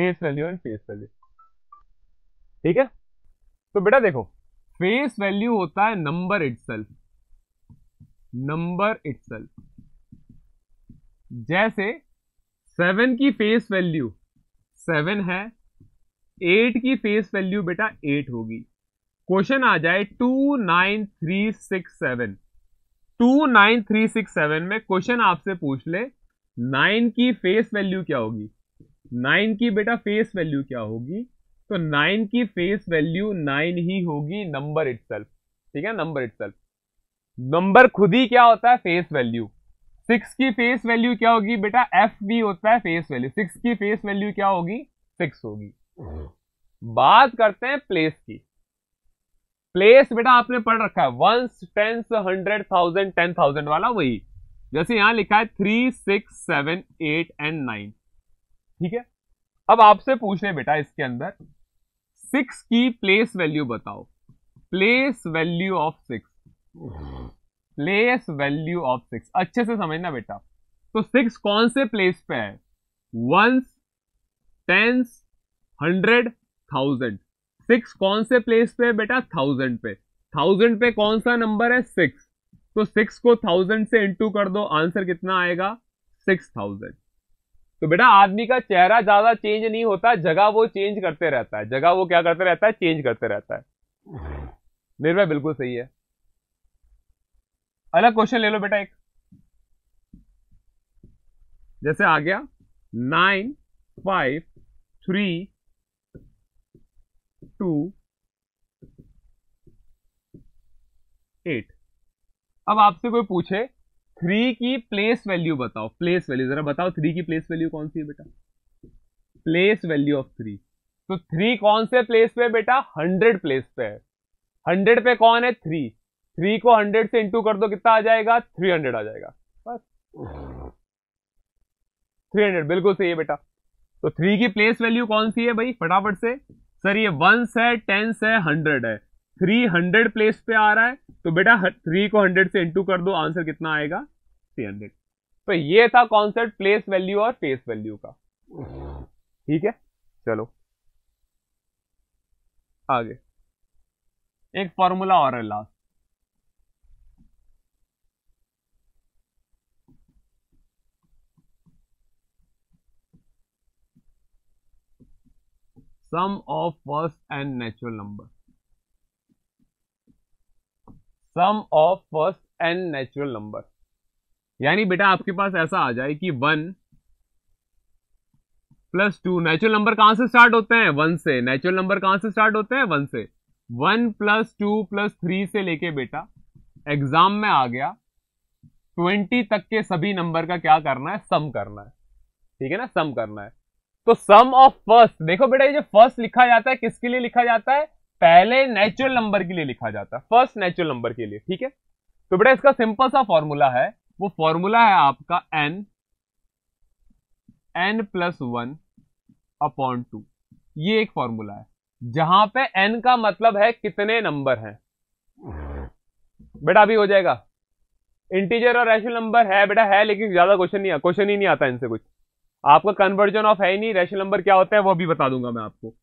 Base value and face value ठीक है तो बेटा देखो फेस वैल्यू होता है नंबर इट नंबर इट जैसे सेवन की फेस वैल्यू सेवन है एट की फेस वैल्यू बेटा एट होगी क्वेश्चन आ जाए two nine three six seven two nine three six seven में क्वेश्चन आपसे पूछ ले नाइन की फेस वैल्यू क्या होगी नाइन की बेटा फेस वैल्यू क्या होगी तो नाइन की फेस वैल्यू नाइन ही होगी नंबर इट ठीक है नंबर इट नंबर खुद ही क्या होता है फेस वैल्यू सिक्स की फेस वैल्यू क्या होगी बेटा एफ भी होता है फेस वैल्यू सिक्स की फेस वैल्यू क्या होगी सिक्स होगी बात करते हैं प्लेस की प्लेस बेटा आपने पढ़ रखा है ones tens hundred thousand ten thousand वाला वही जैसे यहां लिखा है three six seven eight and nine ठीक है अब आपसे पूछ रहे बेटा इसके अंदर सिक्स की प्लेस वैल्यू बताओ place value of six place value of six अच्छे से समझना बेटा तो सिक्स कौन से प्लेस पे है ones tens hundred thousand six कौन से प्लेस पे है बेटा थाउजेंड पे थाउजेंड पे कौन सा नंबर है सिक्स तो सिक्स को थाउजेंड से इंटू कर दो आंसर कितना आएगा सिक्स थाउजेंड तो बेटा आदमी का चेहरा ज्यादा चेंज नहीं होता जगह वो चेंज करते रहता है जगह वो क्या करते रहता है चेंज करते रहता है निर्भय बिल्कुल सही है अलग क्वेश्चन ले लो बेटा एक जैसे आ गया nine five three two eight अब आपसे कोई पूछे थ्री की प्लेस वैल्यू बताओ प्लेस वैल्यू जरा बताओ थ्री की प्लेस वैल्यू कौन सी है बेटा प्लेस वैल्यू ऑफ थ्री तो थ्री कौन से प्लेस पे बेटा हंड्रेड प्लेस पे है हंड्रेड पे कौन है थ्री थ्री को हंड्रेड से इंटू कर दो कितना आ जाएगा थ्री हंड्रेड आ जाएगा बस थ्री हंड्रेड बिल्कुल सही है बेटा तो थ्री की प्लेस वैल्यू कौन सी है भाई फटाफट से सर ये वंस है टेंस है हंड्रेड है थ्री हंड्रेड प्लेस पे आ रहा है तो बेटा थ्री को हंड्रेड से इंटू कर दो आंसर कितना आएगा थ्री हंड्रेड तो ये था कॉन्सेप्ट प्लेस वैल्यू और फेस वैल्यू का ठीक है चलो आगे एक फॉर्मूला और है last sum of first and natural number sum of first n natural number यानी बेटा आपके पास ऐसा आ जाए कि one plus two natural number कहां से स्टार्ट होते हैं वन से नेचुरल नंबर कहां से स्टार्ट होते हैं वन से one plus two plus three से लेके बेटा एग्जाम में आ गया ट्वेंटी तक के सभी नंबर का क्या करना है सम करना है ठीक है ना सम करना है तो सम ऑफ फर्स्ट देखो बेटा ये जो फर्स्ट लिखा जाता है किसके लिए लिखा जाता है पहले नेचुरल नंबर के लिए लिखा जाता है फर्स्ट नेचुरल नंबर के लिए ठीक है तो बेटा इसका सिंपल सा फॉर्मूला है वो फॉर्मूला है आपका n n plus one upon two ये एक फॉर्मूला है जहां पे एन का मतलब है कितने नंबर हैं बेटा अभी हो जाएगा इंटीजर और रेशनल नंबर है बेटा है लेकिन ज्यादा क्वेश्चन नहीं क्वेश्चन ही नहीं आता इनसे कुछ आपका कन्वर्जन ऑफ है ही नहीं रेशनल नंबर क्या होता है वो भी बता दूंगा मैं आपको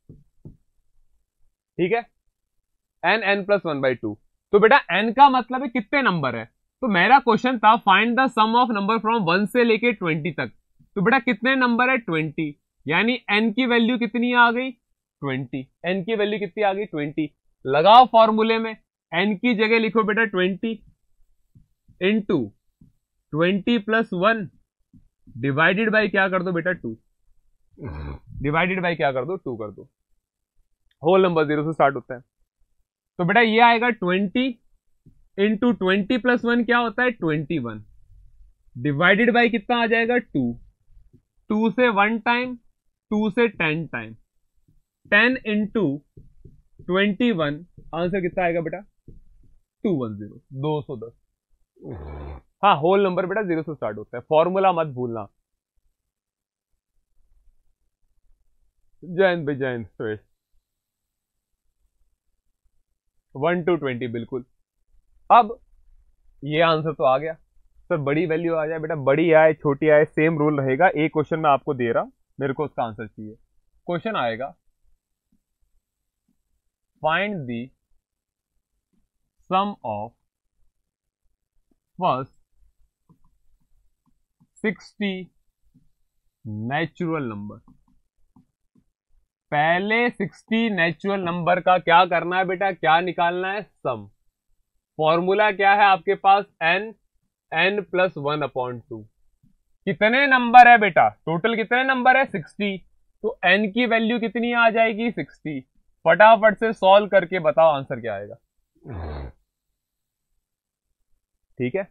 ठीक है n n plus one by two तो बेटा एन का मतलब है कितने नंबर है तो मेरा क्वेश्चन था find the sum of number from one से लेके ट्वेंटी तक तो बेटा कितने नंबर है ट्वेंटी यानी एन की वैल्यू कितनी आ गई ट्वेंटी एन की वैल्यू कितनी आ गई ट्वेंटी लगाओ फॉर्मूले में एन की जगह लिखो बेटा twenty into twenty plus one divided by क्या कर दो बेटा टू डिवाइडेड बाई क्या कर दो टू कर दो होल नंबर जीरो से स्टार्ट होता है तो बेटा ये आएगा twenty into twenty plus one क्या होता है ट्वेंटी वन डिवाइडेड बाई कितना आ जाएगा टू टू से वन टाइम टू से ten time ten into twenty one answer कितना आएगा बेटा टू वन जीरो दो सौ दस हाँ होल नंबर बेटा जीरो से स्टार्ट होता है फॉर्मूला मत भूलना जैन भाई जैन हिंद वन टू ट्वेंटी बिल्कुल अब ये आंसर तो आ गया सर बड़ी वैल्यू आ जाए बेटा बड़ी आए छोटी आए सेम रूल रहेगा एक क्वेश्चन मैं आपको दे रहा मेरे को उसका आंसर चाहिए क्वेश्चन आएगा find the sum of first sixty natural number पहले 60 नेचुरल नंबर का क्या करना है बेटा क्या निकालना है सम फॉर्मूला क्या है आपके पास n n plus one upon two कितने नंबर है बेटा टोटल कितने नंबर है 60 तो एन की वैल्यू कितनी आ जाएगी 60 फटाफट से सॉल्व करके बताओ आंसर क्या आएगा ठीक है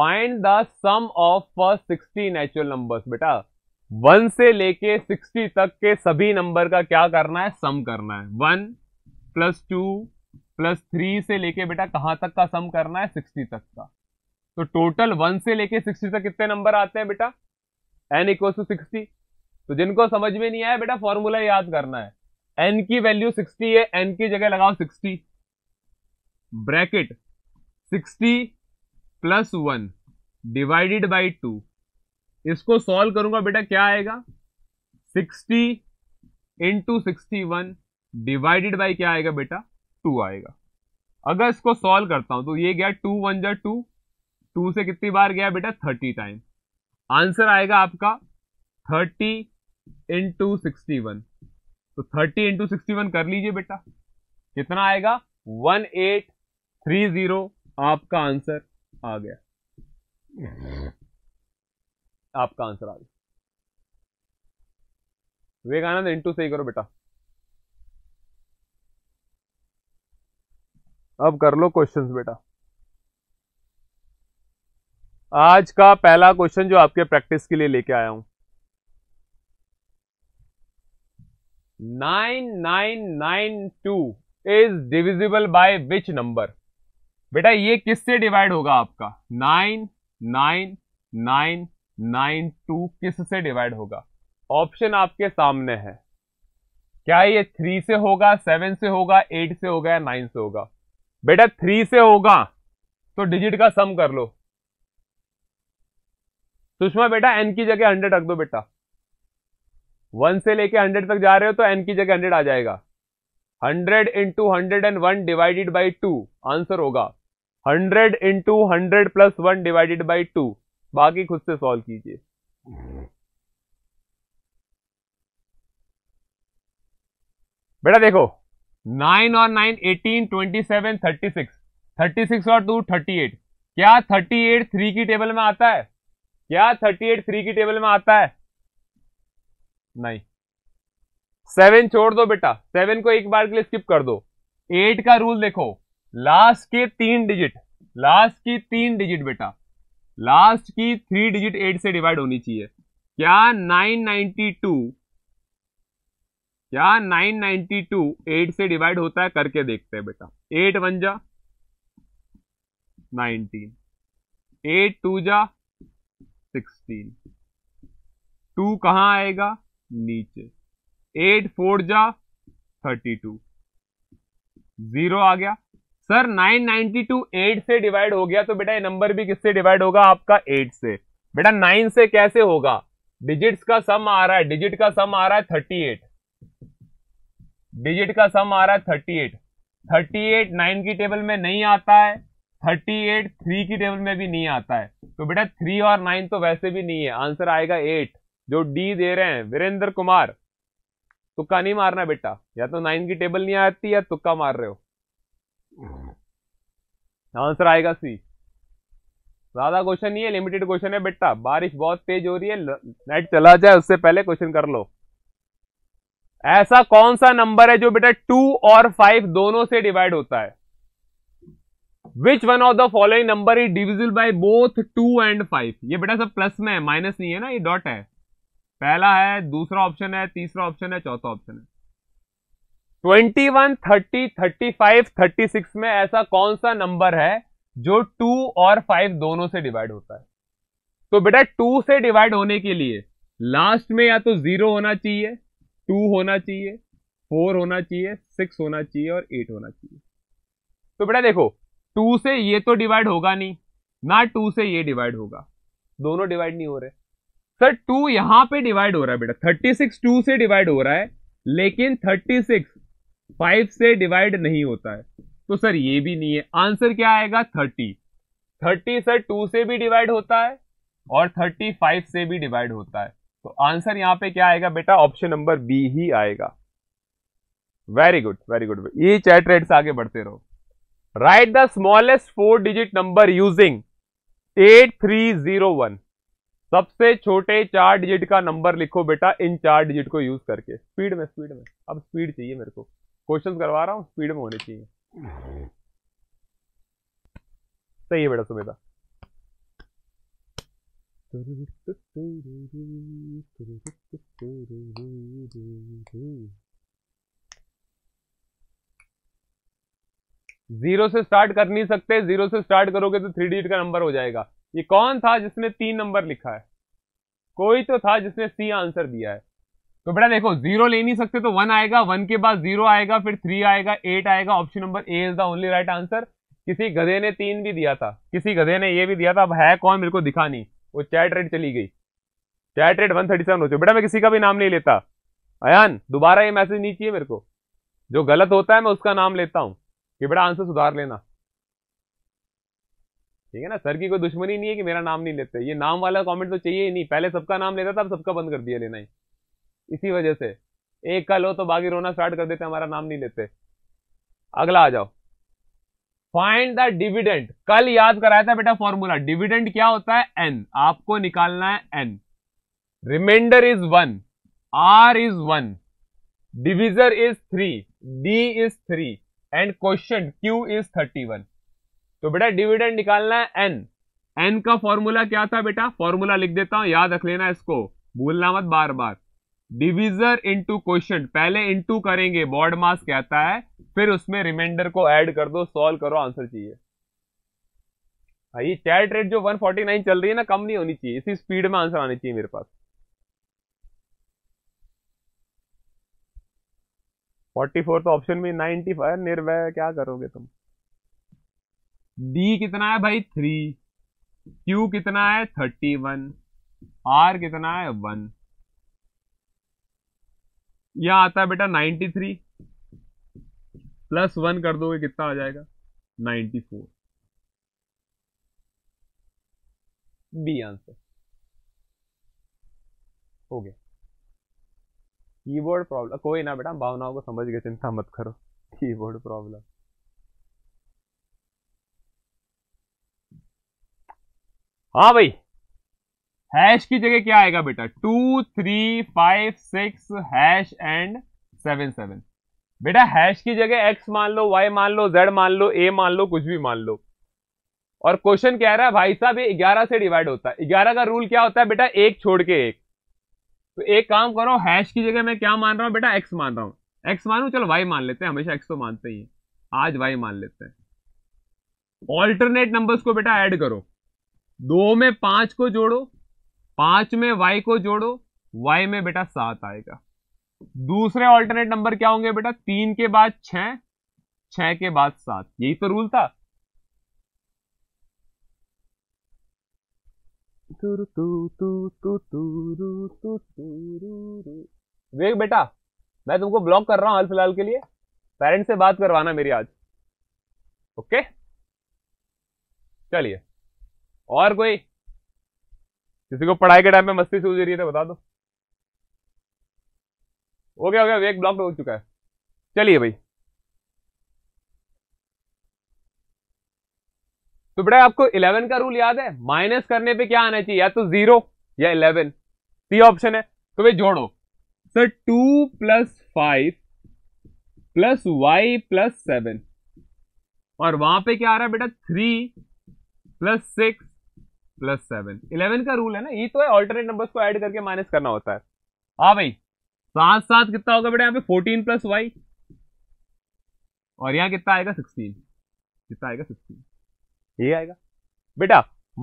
find the sum of first 60 natural numbers बेटा वन से लेके सिक्सटी तक के सभी नंबर का क्या करना है सम करना है one plus two plus three से लेके बेटा कहां तक का सम करना है सिक्सटी तक का तो टोटल वन से लेके सिक्सटी तक कितने नंबर आते हैं बेटा एन इक्वल टू सिक्सटी तो जिनको समझ में नहीं आया बेटा फॉर्मूला याद करना है एन की वैल्यू सिक्सटी है एन की जगह लगाओ sixty bracket sixty plus one divided by two इसको सॉल्व करूंगा बेटा क्या आएगा 60 इंटू सिक्सटी डिवाइडेड बाई क्या आएगा बेटा टू आएगा अगर इसको सॉल्व करता हूं तो ये गया टू वन जा टू टू से कितनी बार गया बेटा थर्टी टाइम आंसर आएगा आपका थर्टी इंटू सिक्सटी वन तो थर्टी इंटू सिक्सटी वन कर लीजिए बेटा कितना आएगा वन एट थ्री जीरो आपका आंसर आ गया आपका आंसर आ गया विवेकानंद इंटू सही करो बेटा अब कर लो क्वेश्चंस बेटा आज का पहला क्वेश्चन जो आपके प्रैक्टिस के लिए लेके आया हूं nine nine nine two is divisible by which number बेटा ये किससे डिवाइड होगा आपका nine nine nine nine two किस से डिवाइड होगा ऑप्शन आपके सामने है क्या ये थ्री से होगा सेवन से होगा एट से होगा या नाइन से होगा बेटा थ्री से होगा तो डिजिट का सम कर लो सुषमा बेटा एन की जगह हंड्रेड रख दो बेटा वन से लेके हंड्रेड तक जा रहे हो तो एन की जगह हंड्रेड आ जाएगा hundred into hundred and one divided by two answer होगा hundred into hundred plus one divided by two बाकी खुद से सॉल्व कीजिए बेटा देखो नाइन और nine eighteen twenty seven thirty six thirty six और टू थर्टी एट क्या थर्टी एट थ्री की टेबल में आता है क्या थर्टी एट थ्री की टेबल में आता है नहीं सेवन छोड़ दो बेटा सेवन को एक बार के लिए स्किप कर दो एट का रूल देखो लास्ट के तीन डिजिट लास्ट की तीन डिजिट बेटा लास्ट की थ्री डिजिट एट से डिवाइड होनी चाहिए क्या 992 क्या 992 एट से डिवाइड होता है करके देखते हैं बेटा एट वन जा नाइनटीन एट टू जा सिक्सटीन टू कहां आएगा नीचे एट फोर जा थर्टी टू जीरो आ गया सर 992 8 से डिवाइड हो गया तो बेटा ये नंबर भी किससे डिवाइड होगा आपका 8 से बेटा 9 से कैसे होगा डिजिट्स का सम आ रहा है डिजिट का सम आ रहा है 38 डिजिट का सम आ रहा है 38 38 नाइन की टेबल में नहीं आता है 38 थ्री की टेबल में भी नहीं आता है तो बेटा 3 और 9 तो वैसे भी नहीं है आंसर आएगा 8 जो डी दे रहे हैं वीरेंद्र कुमार तुक्का नहीं मारना बेटा या तो नाइन की टेबल नहीं आती या तुक्का मार रहे हो आंसर आएगा सी ज्यादा क्वेश्चन नहीं है लिमिटेड क्वेश्चन है बेटा बारिश बहुत तेज हो रही है नेट चला जाए उससे पहले क्वेश्चन कर लो ऐसा कौन सा नंबर है जो बेटा टू और फाइव दोनों से डिवाइड होता है which one of the following number is divisible by both two and five ये बेटा सब प्लस में है माइनस नहीं है ना ये डॉट है पहला है दूसरा ऑप्शन है तीसरा ऑप्शन है चौथा ऑप्शन है twenty one thirty thirty five thirty six में ऐसा कौन सा नंबर है जो टू और फाइव दोनों से डिवाइड होता है तो बेटा टू से डिवाइड होने के लिए लास्ट में या तो जीरो होना चाहिए टू होना चाहिए फोर होना चाहिए सिक्स होना चाहिए और एट होना चाहिए तो बेटा देखो टू से ये तो डिवाइड होगा नहीं ना टू से ये डिवाइड होगा दोनों डिवाइड नहीं हो रहे सर टू यहां पे डिवाइड हो रहा है बेटा थर्टी सिक्स टू से डिवाइड हो रहा है लेकिन थर्टी सिक्स फाइव से डिवाइड नहीं होता है तो सर ये भी नहीं है आंसर क्या आएगा थर्टी थर्टी सर टू से भी डिवाइड होता है और थर्टी फाइव से भी डिवाइड होता है तो आंसर यहां पे क्या आएगा बेटा ऑप्शन नंबर बी ही आएगा वेरी गुड वेरी गुड ये चैट रेट से आगे बढ़ते रहो write the smallest four digit number using eight three zero one सबसे छोटे चार डिजिट का नंबर लिखो बेटा इन चार डिजिट को यूज करके स्पीड में स्पीड में अब स्पीड चाहिए मेरे को क्वेश्चन करवा रहा हूँ स्पीड में होने चाहिए सही है बेटा सुमेदा जीरो से स्टार्ट कर नहीं सकते जीरो से स्टार्ट करोगे तो थ्री डिजिट का नंबर हो जाएगा ये कौन था जिसने तीन नंबर लिखा है कोई तो था जिसने सी आंसर दिया है तो बेटा देखो जीरो ले नहीं सकते तो वन आएगा वन के बाद जीरो आएगा फिर थ्री आएगा एट आएगा option number A is the only right answer किसी गधे ने तीन भी दिया था किसी गधे ने ये भी दिया था अब है कौन मेरे को दिखा नहीं वो चैट रेट चली गई chat rate one thirty seven हो चुके बेटा मैं किसी का भी नाम नहीं लेता अयान दोबारा ये मैसेज नहीं चाहिए मेरे को जो गलत होता है मैं उसका नाम लेता हूँ कि बेटा आंसर सुधार लेना ठीक है ना सर की कोई दुश्मनी नहीं है कि मेरा नाम नहीं लेते ये नाम वाला कॉमेंट तो चाहिए ही नहीं पहले सबका नाम लेता था अब सबका बंद कर दिया लेना ही इसी वजह से एक का लो तो बाकी रोना स्टार्ट कर देते हमारा नाम नहीं लेते अगला आ जाओ फाइंड द डिविडेंट कल याद कराया था बेटा फॉर्मूला डिविडेंट क्या होता है एन आपको निकालना है n remainder is one R is one divisor is three D is three and question Q is thirty one तो बेटा डिविडेंट निकालना है एन एन का फॉर्मूला क्या था बेटा फॉर्मूला लिख देता हूं याद रख लेना इसको भूलना मत बार बार डिविजर इंटू क्वेश्चन पहले इंटू करेंगे बॉर्ड मास कहता है फिर उसमें रिमाइंडर को ऐड कर दो सॉल्व करो आंसर चाहिए भाई चैट रेट जो 149 चल रही है ना कम नहीं होनी चाहिए इसी स्पीड में आंसर आनी चाहिए मेरे पास 44 तो ऑप्शन में 95 निर्वय क्या करोगे तुम डी कितना है भाई थ्री क्यू कितना है थर्टी वन आर कितना है वन यह आता है बेटा 93 प्लस वन कर दोगे कितना आ जाएगा 94 बी आंसर हो गया कीबोर्ड प्रॉब्लम कोई ना बेटा भावनाओं को समझ गए चिंता मत करो कीबोर्ड प्रॉब्लम हाँ भाई हैश की जगह क्या आएगा बेटा two three five six hash and seven seven बेटा हैश की जगह एक्स मान लो वाई मान लो जेड मान लो ए मान लो कुछ भी मान लो और क्वेश्चन कह रहा है भाई साहब ये ग्यारह से डिवाइड होता है ग्यारह का रूल क्या होता है बेटा एक छोड़ के एक तो एक काम करो हैश की जगह मैं क्या मान रहा हूँ बेटा एक्स मान रहा हूँ एक्स मानू चलो वाई मान लेते हैं हमेशा एक्स तो मानते ही आज वाई मान लेते हैं ऑल्टरनेट नंबर्स को बेटा ऐड करो दो में पांच को जोड़ो पांच में y को जोड़ो y में बेटा सात आएगा दूसरे ऑल्टरनेट नंबर क्या होंगे बेटा तीन के बाद छह छह के बाद सात यही तो रूल था वेग बेटा मैं तुमको ब्लॉक कर रहा हूं हाल फिलहाल के लिए पेरेंट्स से बात करवाना मेरी आज ओके चलिए और कोई किसी को पढ़ाई के टाइम में मस्ती सूझ रही है तो बता दो हो गया हो गया एक ब्लॉक हो चुका है चलिए भाई तो बेटा आपको इलेवन का रूल याद है माइनस करने पे क्या आना चाहिए या तो जीरो या इलेवन सी ऑप्शन है तो भाई जोड़ो sir two plus five plus Y plus seven और वहां पे क्या आ रहा है बेटा three plus six plus seven eleven का रूल है ना ये तो है ऑल्टरनेट नंबर्स को ऐड करके माइनस करना होता है हाँ भाई सात सात कितना होगा बेटा यहाँ पे फोर्टीन प्लस वाई और यहाँ कितना आएगा सिक्सटीन कितना आएगा सिक्सटीन ये आएगा बेटा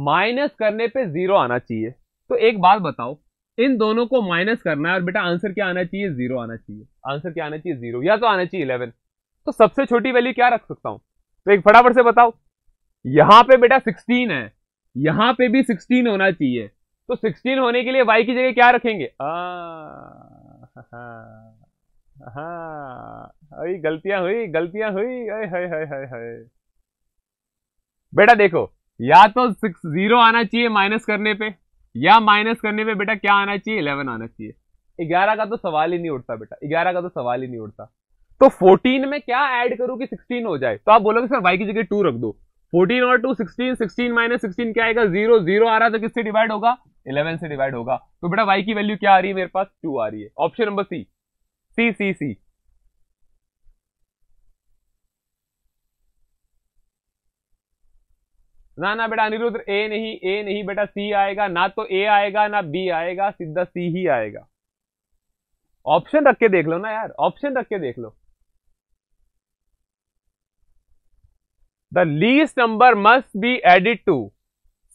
माइनस करने पे जीरो आना चाहिए तो एक बात बताओ इन दोनों को माइनस करना है और बेटा आंसर क्या आना चाहिए जीरो आना चाहिए आंसर क्या आना चाहिए जीरो या तो आना चाहिए इलेवन तो सबसे छोटी वैल्यू क्या रख सकता हूं तो एक फटाफट से बताओ यहां पे बेटा सिक्सटीन है यहां पे भी सिक्सटीन होना चाहिए तो सिक्सटीन होने के लिए y की जगह क्या रखेंगे अरे हाँ, हाँ, गलतियां हुई गलतियां हुई अरे हाय हाय हाय हाय बेटा देखो या तो सिक्स जीरो आना चाहिए माइनस करने पे या माइनस करने पे बेटा क्या आना चाहिए इलेवन आना चाहिए ग्यारह का तो सवाल ही नहीं उठता बेटा ग्यारह का तो सवाल ही नहीं उठता तो 14 में क्या ऐड करूं कि 16 हो जाए तो आप बोलोगे सर वाई की जगह 2 रख दो फोर्टीन और two sixteen sixteen minus sixteen क्या आएगा जीरो जीरो आ रहा है तो किससे डिवाइड होगा इलेवन से डिवाइड होगा तो बेटा वाई की वैल्यू क्या आ रही है मेरे पास टू आ रही है ऑप्शन नंबर सी सी सी सी ना ना बेटा अनिरुद्ध ए नहीं ए नहीं बेटा सी आएगा ना तो ए आएगा ना बी आएगा सीधा सी ही आएगा ऑप्शन रख के देख लो ना यार ऑप्शन रख के देख लो number must be added to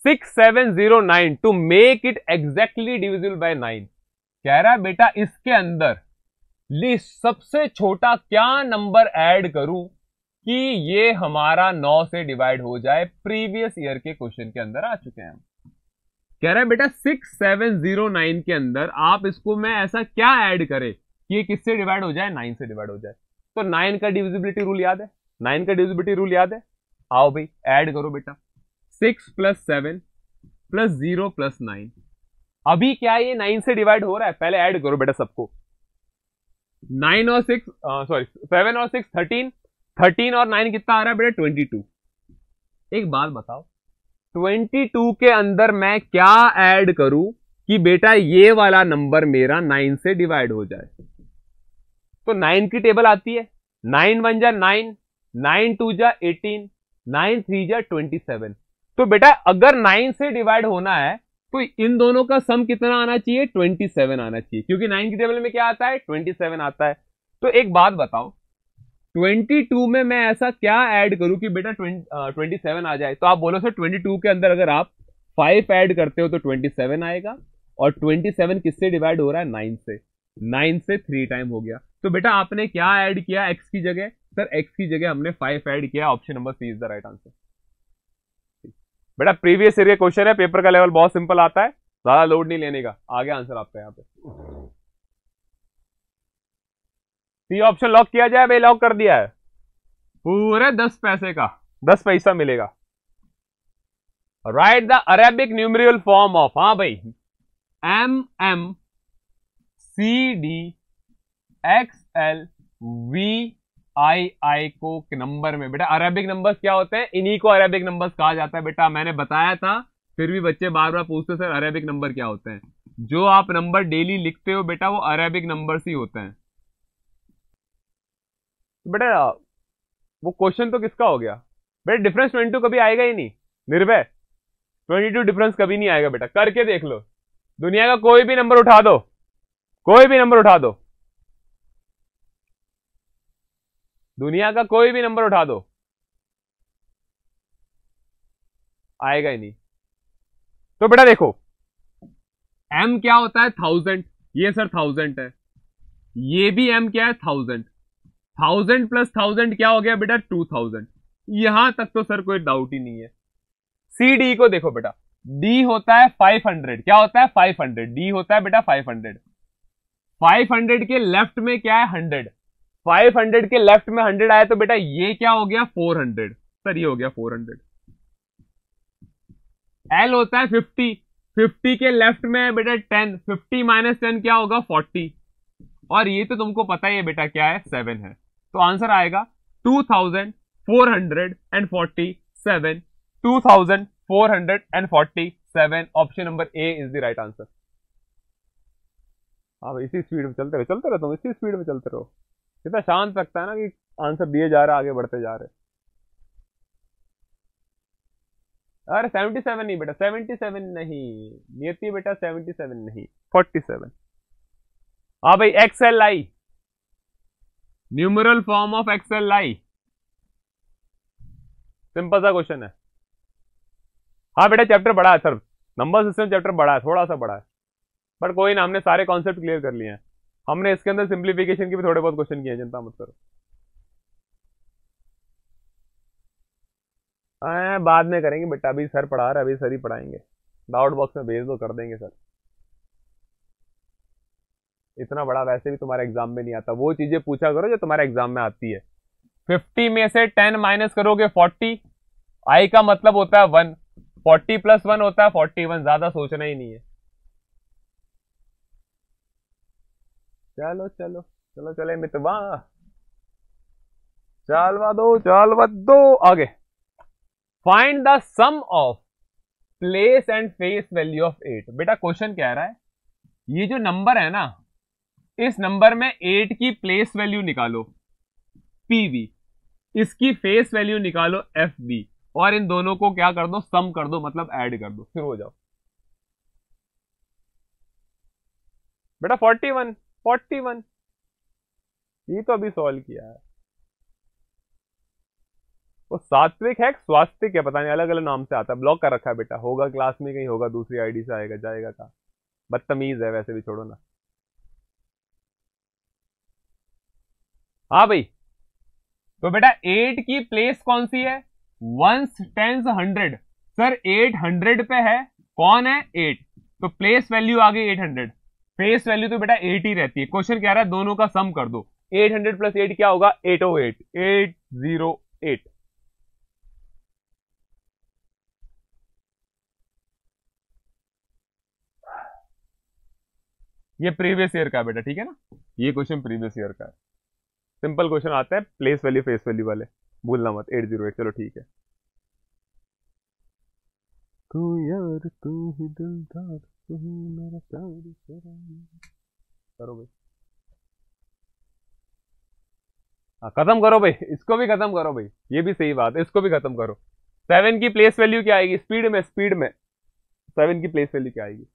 six seven zero nine to make it exactly divisible by nine कह रहा है बेटा इसके अंदर लीस्ट सबसे छोटा क्या नंबर ऐड करूं कि ये हमारा नौ से डिवाइड हो जाए प्रीवियस ईयर के क्वेश्चन के अंदर आ चुके हैं कह रहा है बेटा सिक्स सेवन जीरो नाइन के अंदर आप इसको मैं ऐसा क्या ऐड करें कि ये किससे डिवाइड हो जाए नाइन से डिवाइड हो जाए तो नाइन का डिविजिबिलिटी रूल याद है नाइन का डिविजिबिलिटी रूल याद है आओ भाई ऐड करो बेटा six plus seven plus zero plus nine अभी क्या ये नाइन से डिवाइड हो रहा है पहले ऐड करो बेटा सबको नाइन और सिक्स सॉरी सेवन और सिक्स थर्टीन थर्टीन और नाइन कितना आ रहा है बेटा ट्वेंटी टू एक बात बताओ ट्वेंटी टू के अंदर मैं क्या ऐड करूं कि बेटा ये वाला नंबर मेरा नाइन से डिवाइड हो जाए तो नाइन की टेबल आती है नाइन वन जा नाइन नाइन टू जा एटीन नाइन थ्री जा ट्वेंटी सेवन तो बेटा अगर नाइन से डिवाइड होना है तो इन दोनों का सम कितना आना चाहिए ट्वेंटी सेवन आना चाहिए क्योंकि नाइन की टेबल में क्या आता है ट्वेंटी सेवन आता है तो एक बात बताओ ट्वेंटी टू में मैं ऐसा क्या ऐड करूं कि बेटा ट्वेंटी सेवन आ जाए तो आप बोलो सर ट्वेंटी टू के अंदर अगर आप फाइव ऐड करते हो तो ट्वेंटी सेवन आएगा और ट्वेंटी सेवन किससे डिवाइड हो रहा है नाइन से नाइन से थ्री टाइम हो गया तो बेटा आपने क्या ऐड किया एक्स की जगह सर एक्स की जगह हमने फाइव एड किया option number C is the right answer बेटा प्रीवियस ईयर क्वेश्चन है पेपर का लेवल बहुत सिंपल आता है ज्यादा लोड नहीं लेने का आगे आंसर आपका यहाँ पे सी ऑप्शन लॉक किया जाए भाई लॉक कर दिया है पूरे दस पैसे का दस पैसा मिलेगा right the Arabic numeral form of हाँ भाई M M C D X L V I I को नंबर में बेटा अरेबिक नंबर्स क्या होते हैं इन्हीं को अरेबिक नंबर्स कहा जाता है बेटा मैंने बताया था फिर भी बच्चे बार बार पूछते सर अरेबिक नंबर क्या होते हैं जो आप नंबर डेली लिखते हो बेटा वो अरेबिक नंबर ही होते हैं बेटा वो क्वेश्चन तो किसका हो गया बेटा डिफरेंस ट्वेंटी कभी आएगा ही नहीं निर्भय ट्वेंटी टू डिफरेंस कभी नहीं आएगा बेटा करके देख लो दुनिया का कोई भी नंबर उठा दो कोई भी नंबर उठा दो दुनिया का कोई भी नंबर उठा दो आएगा ही नहीं तो बेटा देखो एम क्या होता है थाउजेंड ये सर थाउजेंड है ये भी एम क्या है थाउजेंड थाउजेंड प्लस थाउजेंड क्या हो गया बेटा टू थाउजेंड यहां तक तो सर कोई डाउट ही नहीं है सी डी को देखो बेटा डी होता है फाइव हंड्रेड क्या होता है फाइव हंड्रेड डी होता है बेटा फाइव हंड्रेड फाइव हंड्रेड के लेफ्ट में क्या है हंड्रेड 500 के लेफ्ट में 100 आया तो बेटा ये क्या हो गया 400 सर ये हो गया 400 एल होता है 50 50 के लेफ्ट में है बेटा 10 50 माइनस टेन क्या होगा 40 और ये तो तुमको पता ही है बेटा क्या है सेवन है तो आंसर आएगा 2447 2447 option number A is the right answer हाँ इसी स्पीड में चलते रहो चलते रहो तुम इसी स्पीड में चलते रहो कितना शांत लगता है ना कि आंसर दिए जा रहे आगे बढ़ते जा रहे अरे सेवेंटी सेवन नहीं बेटा सेवेंटी सेवन नहीं नियति बेटा सेवेंटी सेवन नहीं फोर्टी सेवन हाँ भाई XL I numeral form of XL I simple सा क्वेश्चन है हाँ बेटा चैप्टर बड़ा है सर नंबर सिस्टम चैप्टर बड़ा है थोड़ा सा बड़ा है बट कोई ना हमने सारे कॉन्सेप्ट क्लियर कर लिए हैं हमने इसके अंदर सिंप्लीफिकेशन के भी थोड़े बहुत क्वेश्चन किए चिंता मत करो आ, हाँ, बाद में करेंगे बेटा अभी सर पढ़ा रहे अभी सर ही पढ़ाएंगे डाउट बॉक्स में भेज दो कर देंगे सर इतना बड़ा वैसे भी तुम्हारे एग्जाम में नहीं आता वो चीजें पूछा करो जो तुम्हारे एग्जाम में आती है फिफ्टी में से टेन माइनस करोगे फोर्टी आई का मतलब होता है वन फोर्टी प्लस वन होता है फोर्टी वन ज्यादा सोचना ही नहीं है चलो चलो चलो चले मितवा चालवा दो चालवा दो आगे find the sum of place and face value of eight बेटा क्वेश्चन कह रहा है ये जो नंबर है ना इस नंबर में एट की प्लेस वैल्यू निकालो पीवी इसकी फेस वैल्यू निकालो एफ बी और इन दोनों को क्या कर दो सम कर दो मतलब ऐड कर दो फिर हो जाओ बेटा फोर्टी वन फोर्टी वन ये तो अभी सॉल्व किया है वो सात्विक है स्वास्थ्य है पता नहीं अलग अलग नाम से आता है ब्लॉक कर रखा है बेटा होगा क्लास में कहीं होगा दूसरी आईडी से आएगा जाएगा का बदतमीज है वैसे भी छोड़ो ना हाँ भाई तो बेटा एट की प्लेस कौन सी है ones tens hundred sir eight hundred पे है कौन है एट तो प्लेस वैल्यू आ गई एट हंड्रेड फेस वैल्यू तो बेटा एट ही रहती है क्वेश्चन कह रहा है दोनों का सम कर दो एट हंड्रेड प्लस एट क्या होगा eight O eight eight zero eight ये प्रीवियस ईयर का बेटा ठीक है ना ये क्वेश्चन प्रीवियस ईयर का है सिंपल क्वेश्चन आता है प्लेस वैल्यू फेस वैल्यू वाले भूलना मत एट जीरो एट चलो ठीक है तू यार तू ही दिलदार करो भाई हाँ, खत्म करो भाई इसको भी खत्म करो भाई ये भी सही बात है इसको भी खत्म करो सेवन की प्लेस वैल्यू क्या आएगी स्पीड में स्पीड में सेवन की प्लेस वैल्यू क्या आएगी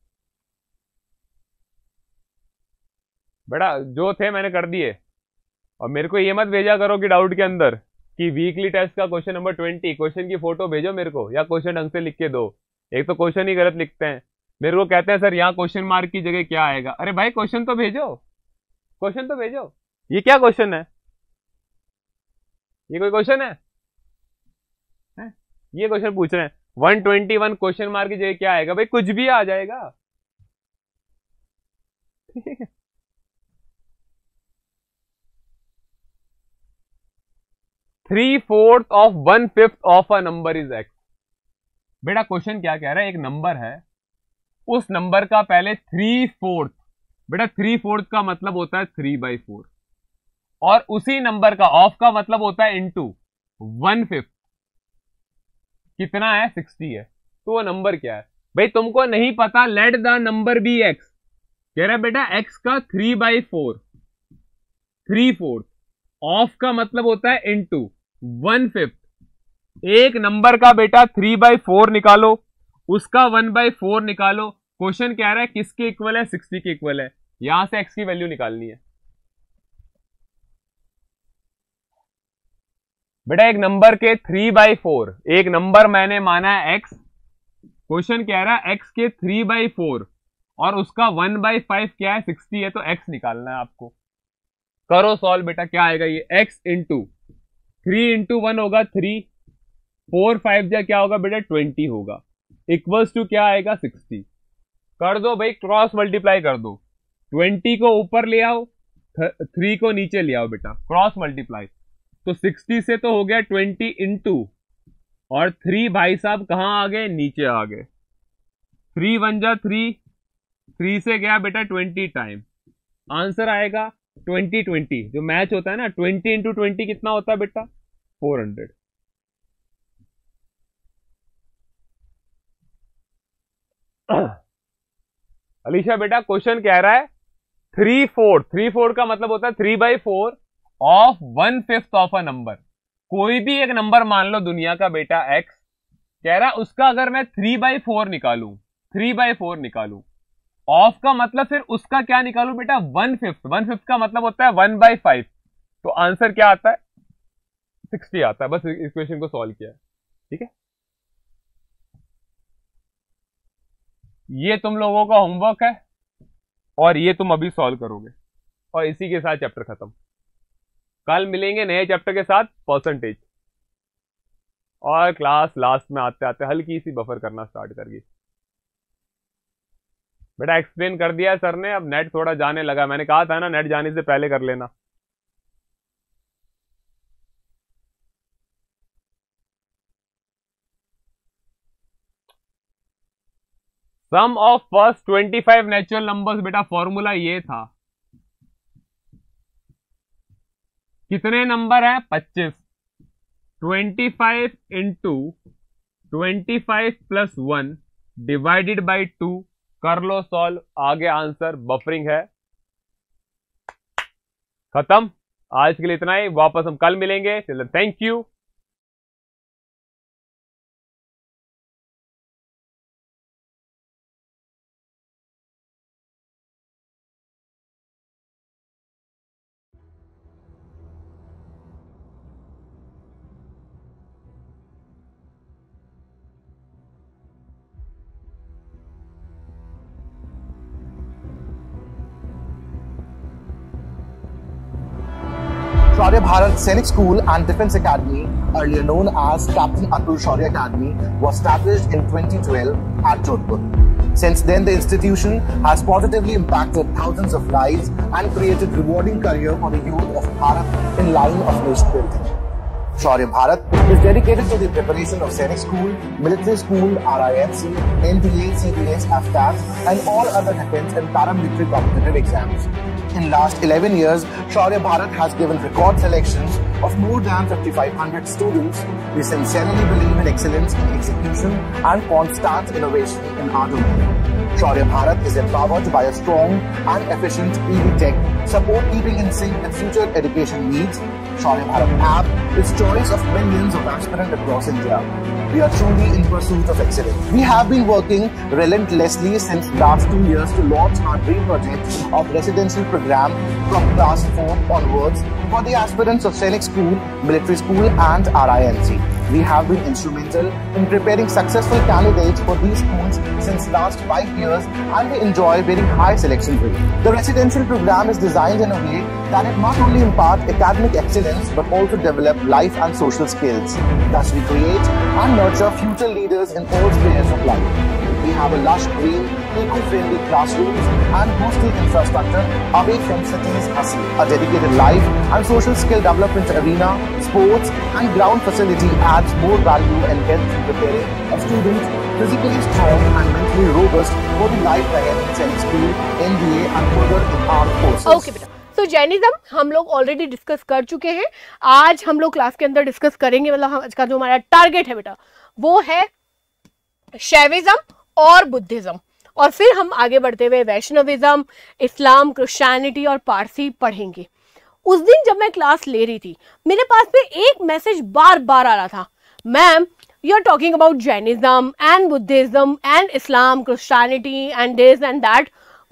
बेटा जो थे मैंने कर दिए और मेरे को ये मत भेजा करो कि डाउट के अंदर कि वीकली टेस्ट का क्वेश्चन नंबर ट्वेंटी क्वेश्चन की फोटो भेजो मेरे को या क्वेश्चन ढंग से लिख के दो एक तो क्वेश्चन ही गलत लिखते हैं मेरे को कहते हैं सर यहाँ क्वेश्चन मार्क की जगह क्या आएगा अरे भाई क्वेश्चन तो भेजो क्वेश्चन तो भेजो ये क्या क्वेश्चन है ये कोई क्वेश्चन है? है ये क्वेश्चन पूछ रहे हैं one twenty one question mark की जगह क्या आएगा भाई कुछ भी आ जाएगा ठीक है three fourth of one fifth of a number is X बेटा क्वेश्चन क्या कह रहा है एक नंबर है उस नंबर का पहले थ्री फोर्थ बेटा थ्री फोर्थ का मतलब होता है थ्री बाई फोर और उसी नंबर का ऑफ का मतलब होता है इंटू वन फिफ्थ कितना है सिक्सटी है तो वो नंबर क्या है भाई तुमको नहीं पता let the number be X कह रहा है बेटा एक्स का three by four three fourth of का मतलब होता है इंटू वन फिफ्थ एक नंबर का बेटा थ्री बाई फोर निकालो उसका वन बाई फोर निकालो क्वेश्चन कह रहा है किसके इक्वल है सिक्सटी के इक्वल है यहां से एक्स की वैल्यू निकालनी है बेटा एक नंबर के थ्री बाई फोर एक नंबर मैंने माना है एक्स क्वेश्चन क्या रहा है एक्स के थ्री बाई फोर और उसका वन बाई फाइव क्या है सिक्सटी है तो एक्स निकालना है आपको करो सॉल्व बेटा क्या आएगा ये X into three into one होगा थ्री फोर फाइव क्या होगा बेटा ट्वेंटी होगा इक्वल्स टू क्या आएगा सिक्सटी कर दो भाई क्रॉस मल्टीप्लाई कर दो ट्वेंटी को ऊपर ले आओ थ्री को नीचे ले आओ बेटा क्रॉस मल्टीप्लाई तो सिक्सटी से तो हो गया ट्वेंटी इंटू और थ्री भाई साहब कहाँ आ गए नीचे आ गए थ्री वन जा थ्री थ्री से गया बेटा ट्वेंटी टाइम आंसर आएगा ट्वेंटी ट्वेंटी जो मैच होता है ना ट्वेंटी इंटू ट्वेंटी कितना होता है बेटा फोर हंड्रेड अलीशा बेटा क्वेश्चन कह रहा है थ्री फोर थ्री फोर का मतलब होता है three by four of one fifth of a number कोई भी एक नंबर मान लो दुनिया का बेटा एक्स कह रहा उसका अगर मैं थ्री बाई फोर निकालू थ्री बाई फोर निकालू ऑफ का मतलब फिर उसका क्या निकालू बेटा वन फिफ्थ वन फिफ्थ का मतलब होता है वन बाई फाइव तो आंसर क्या आता है सिक्सटी आता है बस इस क्वेश्चन को सॉल्व किया ठीक है ये तुम लोगों का होमवर्क है और ये तुम अभी सॉल्व करोगे और इसी के साथ चैप्टर खत्म कल मिलेंगे नए चैप्टर के साथ परसेंटेज और क्लास लास्ट में आते आते हल्की सी बफर करना स्टार्ट कर गई बेटा एक्सप्लेन कर दिया सर ने अब नेट थोड़ा जाने लगा मैंने कहा था ना नेट जाने से पहले कर लेना sum of first 25 natural number बेटा फॉर्मूला ये था कितने नंबर है 25 25 into twenty five plus one divided by two कर लो सॉल्व आगे आंसर बफरिंग है खत्म आज के लिए इतना ही वापस हम कल मिलेंगे चलो thank you Senic School and Defense Academy, earlier known as Captain Atul Shaurya Academy, was established in 2012 at Jodhpur. Since then, the institution has positively impacted thousands of lives and created rewarding career for the youth of Bharat in line of nation building. Shaurya Bharat is dedicated to the preparation of Sainik School, Military School, RIMC, NTA, CPS, AFTAF and all other defense and paramilitary competitive exams. In last 11 years, Shaurya Bharat has given record selections of more than 5,500 students. We sincerely believe in excellence in execution and constant innovation in our domain. Shaurya Bharat is empowered by a strong and efficient ED Tech support keeping in sync with future education needs Charlie Bharat app with choice of millions of aspirants across India. We are truly in pursuit of excellence. We have been working relentlessly since last two years to launch our dream project of residential program from class 4 onwards for the aspirants of Scenic School, Military School and RINC. We have been instrumental in preparing successful candidates for these schools since last five years and we enjoy very high selection rate. The residential program is designed in a way that it not only imparts academic excellence but also develop life and social skills. Thus we create and nurture future leaders in all spheres of life. We have a lush green eco-friendly classrooms and hostel infrastructure away from cities hustle. A dedicated life and social skill development arena, sports and ground facility adds more value and helps in preparing a student physically strong and mentally robust for the life ahead in science school, NDA and further in armed forces. Okay, but... तो Jainism हम लोग already discuss कर चुके हैं आज हम लोग class के अंदर डिस्कस करेंगे मतलब आज का जो हमारा टारगेट है बेटा वो है शैविज्म और बुद्धिज्म और फिर हम आगे बढ़ते हुए वैष्णविज्म इस्लाम क्रिश्चियनिटी और पारसी पढ़ेंगे उस दिन जब मैं क्लास ले रही थी मेरे पास में एक मैसेज बार बार आ रहा था ma'am you are talking about Jainism and Buddhism and Islam Christianity and this and that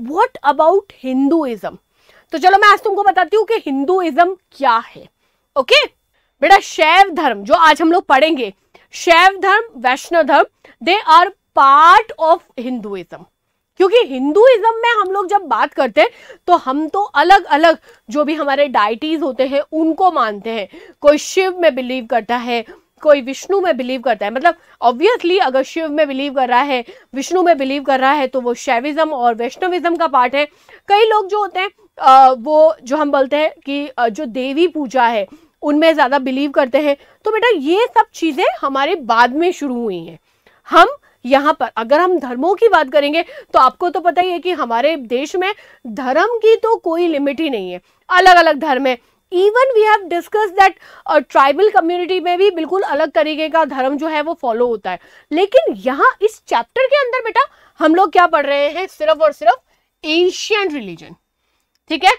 what about Hinduism तो चलो मैं आज तुमको बताती हूँ कि हिंदुइज्म क्या है ओके बेटा शैव धर्म जो आज हम लोग पढ़ेंगे शैव धर्म वैष्णव धर्म they are part of Hinduism क्योंकि हिंदुइज्म में हम लोग जब बात करते हैं तो हम तो अलग अलग जो भी हमारे डाइटीज होते हैं उनको मानते हैं कोई शिव में बिलीव करता है कोई विष्णु में बिलीव करता है मतलब ऑब्वियसली अगर शिव में बिलीव कर रहा है विष्णु में बिलीव कर रहा है तो वो शैविज्म और वैष्णविज्म का पार्ट है कई लोग जो होते हैं वो जो हम बोलते हैं कि जो देवी पूजा है उनमें ज़्यादा बिलीव करते हैं तो बेटा ये सब चीज़ें हमारे बाद में शुरू हुई हैं हम यहाँ पर अगर हम धर्मों की बात करेंगे तो आपको तो पता ही है कि हमारे देश में धर्म की तो कोई लिमिट ही नहीं है अलग अलग धर्म है even we have discuss that tribal community में भी बिल्कुल अलग तरीके का धर्म जो है वो फॉलो होता है लेकिन यहाँ इस चैप्टर के अंदर बेटा हम लोग क्या पढ़ रहे हैं सिर्फ और सिर्फ एशियन रिलीजन ठीक है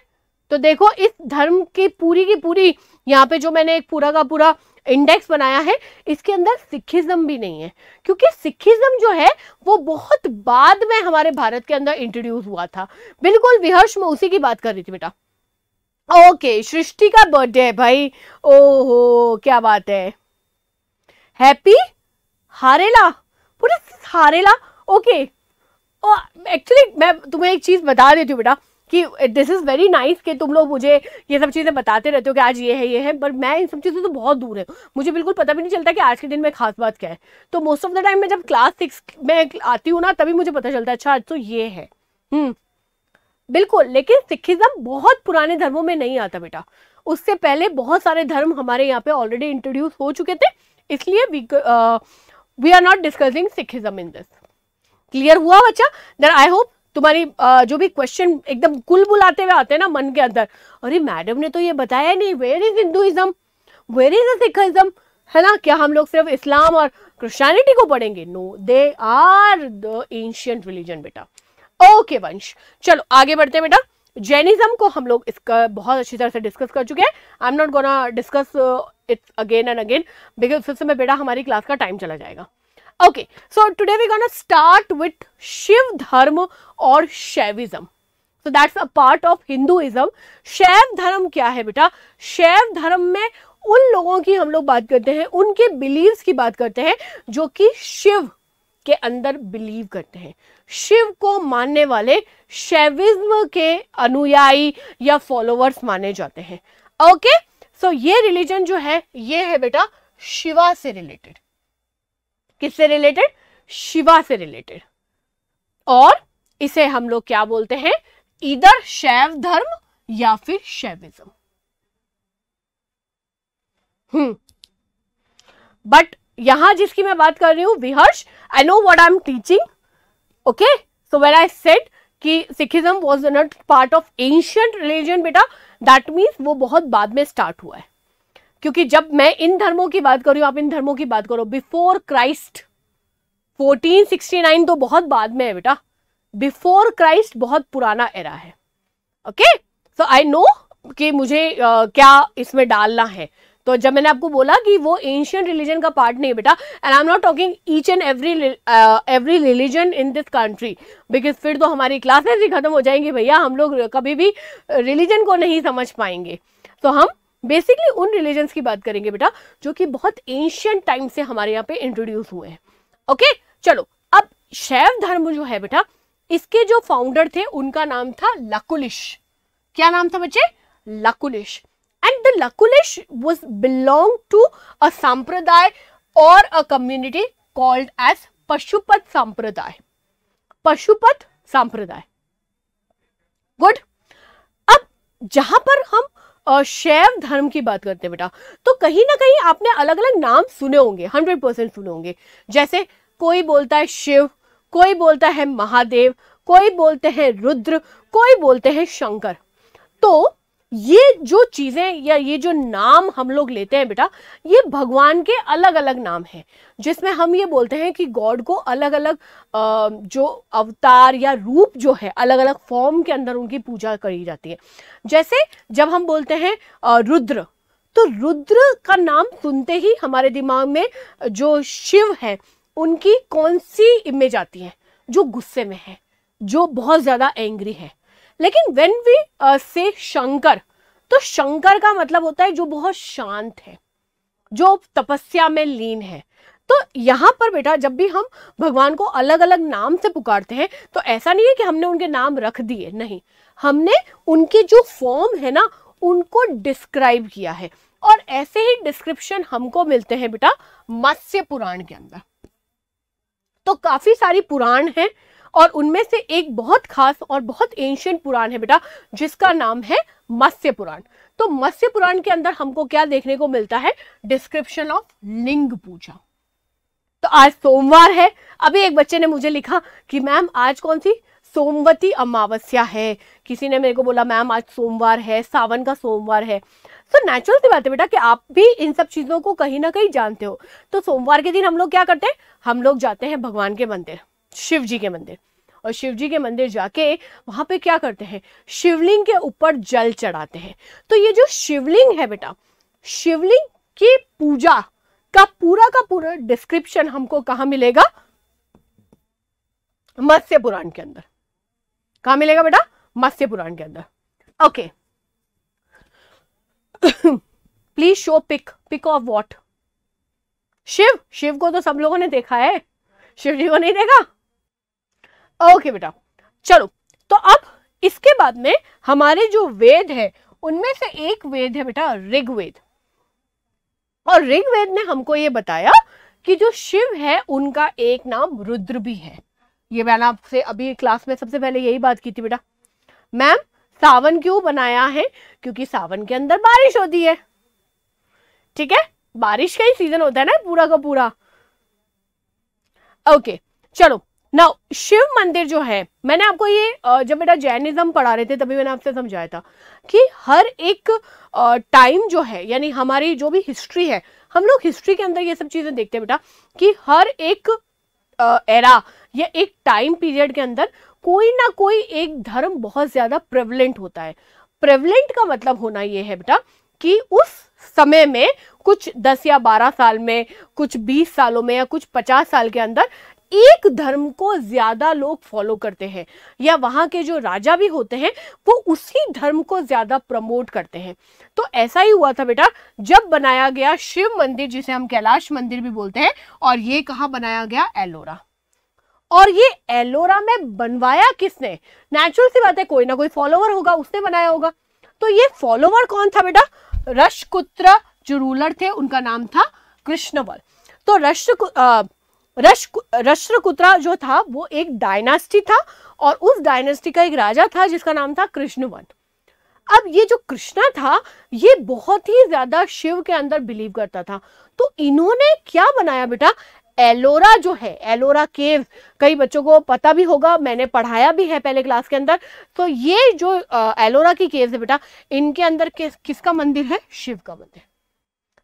तो देखो इस धर्म की पूरी की पूरी यहाँ पे जो मैंने एक पूरा का पूरा इंडेक्स बनाया है इसके अंदर सिखिज्म भी नहीं है क्योंकि सिखिज्म जो है वो बहुत बाद में हमारे भारत के अंदर इंट्रोड्यूस हुआ था बिल्कुल विहर्ष में उसी की बात कर रही थी बेटा ओके सृष्टि का बर्थडे है भाई ओहो क्या बात है हैप्पी हारेला पूरे हारेला ओके एक्चुअली मैं तुम्हें एक चीज बता देती हूँ बेटा कि दिस इज़ वेरी नाइस कि तुम लोग मुझे ये सब चीज़ें बताते रहते हो कि आज ये है ये है पर मैं इन सब चीज़ों से तो बहुत दूर है मुझे बिल्कुल पता भी नहीं चलता कि आज के दिन में खास बात क्या है तो मोस्ट ऑफ द टाइम मैं जब क्लास सिक्स में आती हूँ ना तभी मुझे पता चलता है अच्छा आज तो ये है हम्म। बिल्कुल लेकिन सिखिज्म बहुत पुराने धर्मों में नहीं आता बेटा उससे पहले बहुत सारे धर्म हमारे यहाँ पे ऑलरेडी इंट्रोड्यूस हो चुके थे इसलिए we are not discussing Sikhism in this clear हुआ बच्चा देन आई होप तुम्हारी जो भी क्वेश्चन एकदम कुल बुलाते हुए आते हैं ना मन के अंदर अरे मैडम ने तो ये बताया नहीं where is Hinduism where is Sikhism है ना क्या हम लोग सिर्फ इस्लाम और क्रिश्चियनिटी को पढ़ेंगे no they are the ancient religion बेटा ओके वंश चलो आगे बढ़ते हैं बेटा जैनिज्म को हम लोग इसका बहुत अच्छी तरह से डिस्कस कर चुके हैं I am not gonna discuss its again and again because उससे मैं बेटा हमारी क्लास का टाइम चला जाएगा okay so today we gonna start with Shiva धर्म और Shaivism so that's a part of Hinduism शैव धर्म क्या है बेटा शैव धर्म में उन लोगों की हम लोग बात करते हैं उनके बिलीव्स की बात करते हैं जो कि शिव के अंदर बिलीव करते हैं शिव को मानने वाले शैविज्म के अनुयायी या फॉलोवर्स माने जाते हैं ओके okay? सो so, ये रिलीजन जो है ये है बेटा शिवा से रिलेटेड किससे रिलेटेड शिवा से रिलेटेड और इसे हम लोग क्या बोलते हैं इधर शैव धर्म या फिर शैविज्म बट हम्म. यहां जिसकी मैं बात कर रही हूं Viharsh I know what I am teaching okay so where I said कि Sikhism was not part of ancient religion बेटा दैट मीन्स वो बहुत बाद में स्टार्ट हुआ है क्योंकि जब मैं इन धर्मों की बात करूँ आप इन धर्मों की बात करो बिफोर क्राइस्ट 1469 तो बहुत बाद में है बेटा बिफोर क्राइस्ट बहुत पुराना एरा है ओके सो आई नो कि मुझे uh, क्या इसमें डालना है तो जब मैंने आपको बोला कि वो एंशियंट रिलीजन का पार्ट नहीं बेटा and I am not talking each and every every religion in this country because फिर तो हमारी क्लासेस ही खत्म हो जाएंगी भैया हम लोग कभी भी रिलीजन को नहीं समझ पाएंगे तो हम बेसिकली उन रिलीजन की बात करेंगे बेटा जो कि बहुत एंशियंट टाइम से हमारे यहाँ पे इंट्रोड्यूस हुए हैं ओके चलो अब शैव धर्म जो है बेटा इसके जो फाउंडर थे उनका नाम था लकुलिश क्या नाम था बच्चे Lakulish and the Lakulish was belong to a संप्रदाय और a community called as Pashupat संप्रदाय पशुपत संप्रदाय गुड अब जहां पर हम शैव धर्म की बात करते हैं बेटा तो कहीं ना कहीं आपने अलग अलग नाम सुने होंगे हंड्रेड परसेंट सुने होंगे जैसे कोई बोलता है शिव कोई बोलता है महादेव कोई बोलते हैं रुद्र कोई बोलते हैं शंकर तो ये जो चीज़ें या ये जो नाम हम लोग लेते हैं बेटा ये भगवान के अलग अलग नाम हैं जिसमें हम ये बोलते हैं कि गॉड को अलग अलग जो अवतार या रूप जो है अलग अलग फॉर्म के अंदर उनकी पूजा करी जाती है जैसे जब हम बोलते हैं रुद्र तो रुद्र का नाम सुनते ही हमारे दिमाग में जो शिव है उनकी कौन सी इमेज आती है जो गुस्से में है जो बहुत ज़्यादा एंग्री है लेकिन वेन वी से शंकर तो शंकर का मतलब होता है जो बहुत शांत है जो तपस्या में लीन है तो यहाँ पर बेटा जब भी हम भगवान को अलग अलग नाम से पुकारते हैं तो ऐसा नहीं है कि हमने उनके नाम रख दिए नहीं हमने उनकी जो फॉर्म है ना उनको डिस्क्राइब किया है और ऐसे ही डिस्क्रिप्शन हमको मिलते हैं बेटा मत्स्य पुराण के अंदर तो काफी सारी पुराण हैं और उनमें से एक बहुत खास और बहुत एंशियंट पुराण है बेटा जिसका नाम है मत्स्य पुराण तो मत्स्य पुराण के अंदर हमको क्या देखने को मिलता है डिस्क्रिप्शन ऑफ लिंग पूजा तो आज सोमवार है अभी एक बच्चे ने मुझे लिखा कि मैम आज कौन सी सोमवती अमावस्या है किसी ने मेरे को बोला मैम आज सोमवार है सावन का सोमवार है सो तो नेचुरल सी बात है बेटा कि आप भी इन सब चीज़ों को कहीं ना कहीं जानते हो तो सोमवार के दिन हम लोग क्या करते हैं हम लोग जाते हैं भगवान के मंदिर शिव जी के मंदिर और शिव जी के मंदिर जाके वहां पे क्या करते हैं शिवलिंग के ऊपर जल चढ़ाते हैं तो ये जो शिवलिंग है बेटा शिवलिंग की पूजा का पूरा का पूरा डिस्क्रिप्शन हमको कहा मिलेगा मत्स्य पुराण के अंदर कहा मिलेगा बेटा मत्स्य पुराण के अंदर okay please show pic pic of what Shiva Shiva को तो सब लोगों ने देखा है शिव जी को नहीं देखा ओके बेटा चलो तो अब इसके बाद में हमारे जो वेद है उनमें से एक वेद है बेटा ऋग्वेद और ऋग्वेद ने हमको ये बताया कि जो शिव है उनका एक नाम रुद्र भी है ये मैंने आपसे अभी क्लास में सबसे पहले यही बात की थी बेटा मैम सावन क्यों बनाया है क्योंकि सावन के अंदर बारिश होती है ठीक है बारिश का ही सीजन होता है ना पूरा का पूरा ओके चलो नाउ शिव मंदिर जो है मैंने आपको ये जब बेटा जैनिज्म पढ़ा रहे थे तभी मैंने आपसे समझाया था कि हर एक टाइम जो है यानी हमारी जो भी हिस्ट्री है हम लोग हिस्ट्री के अंदर ये सब चीज़ें देखते हैं बेटा कि हर एक एरा या एक टाइम पीरियड के अंदर कोई ना कोई एक धर्म बहुत ज़्यादा प्रेवलेंट होता है प्रेवलेंट का मतलब होना ये है बेटा कि उस समय में कुछ दस या बारह साल में कुछ बीस सालों में या कुछ पचास साल के अंदर एक धर्म को ज्यादा लोग फॉलो करते हैं या वहां के जो राजा भी होते हैं वो उसी धर्म को ज्यादा प्रमोट करते हैं तो ऐसा ही हुआ था बेटा जब बनाया गया शिव मंदिर जिसे हम कैलाश मंदिर भी बोलते हैं और ये कहा बनाया गया एलोरा और ये एलोरा में बनवाया किसने नेचुरल सी बात है कोई ना कोई फॉलोवर होगा उसने बनाया होगा तो ये फॉलोवर कौन था बेटा रशकुत्र जो रूलर थे उनका नाम था कृष्णवर तो रश रश्रकुत्रा जो था वो एक डायनास्टी था और उस डायनास्टी का एक राजा था जिसका नाम था कृष्णवन अब ये जो कृष्णा था ये बहुत ही ज्यादा शिव के अंदर बिलीव करता था तो इन्होंने क्या बनाया बेटा एलोरा जो है एलोरा केव कई बच्चों को पता भी होगा मैंने पढ़ाया भी है पहले क्लास के अंदर तो ये जो एलोरा की केव है बेटा इनके अंदर किस, किसका मंदिर है शिव का मंदिर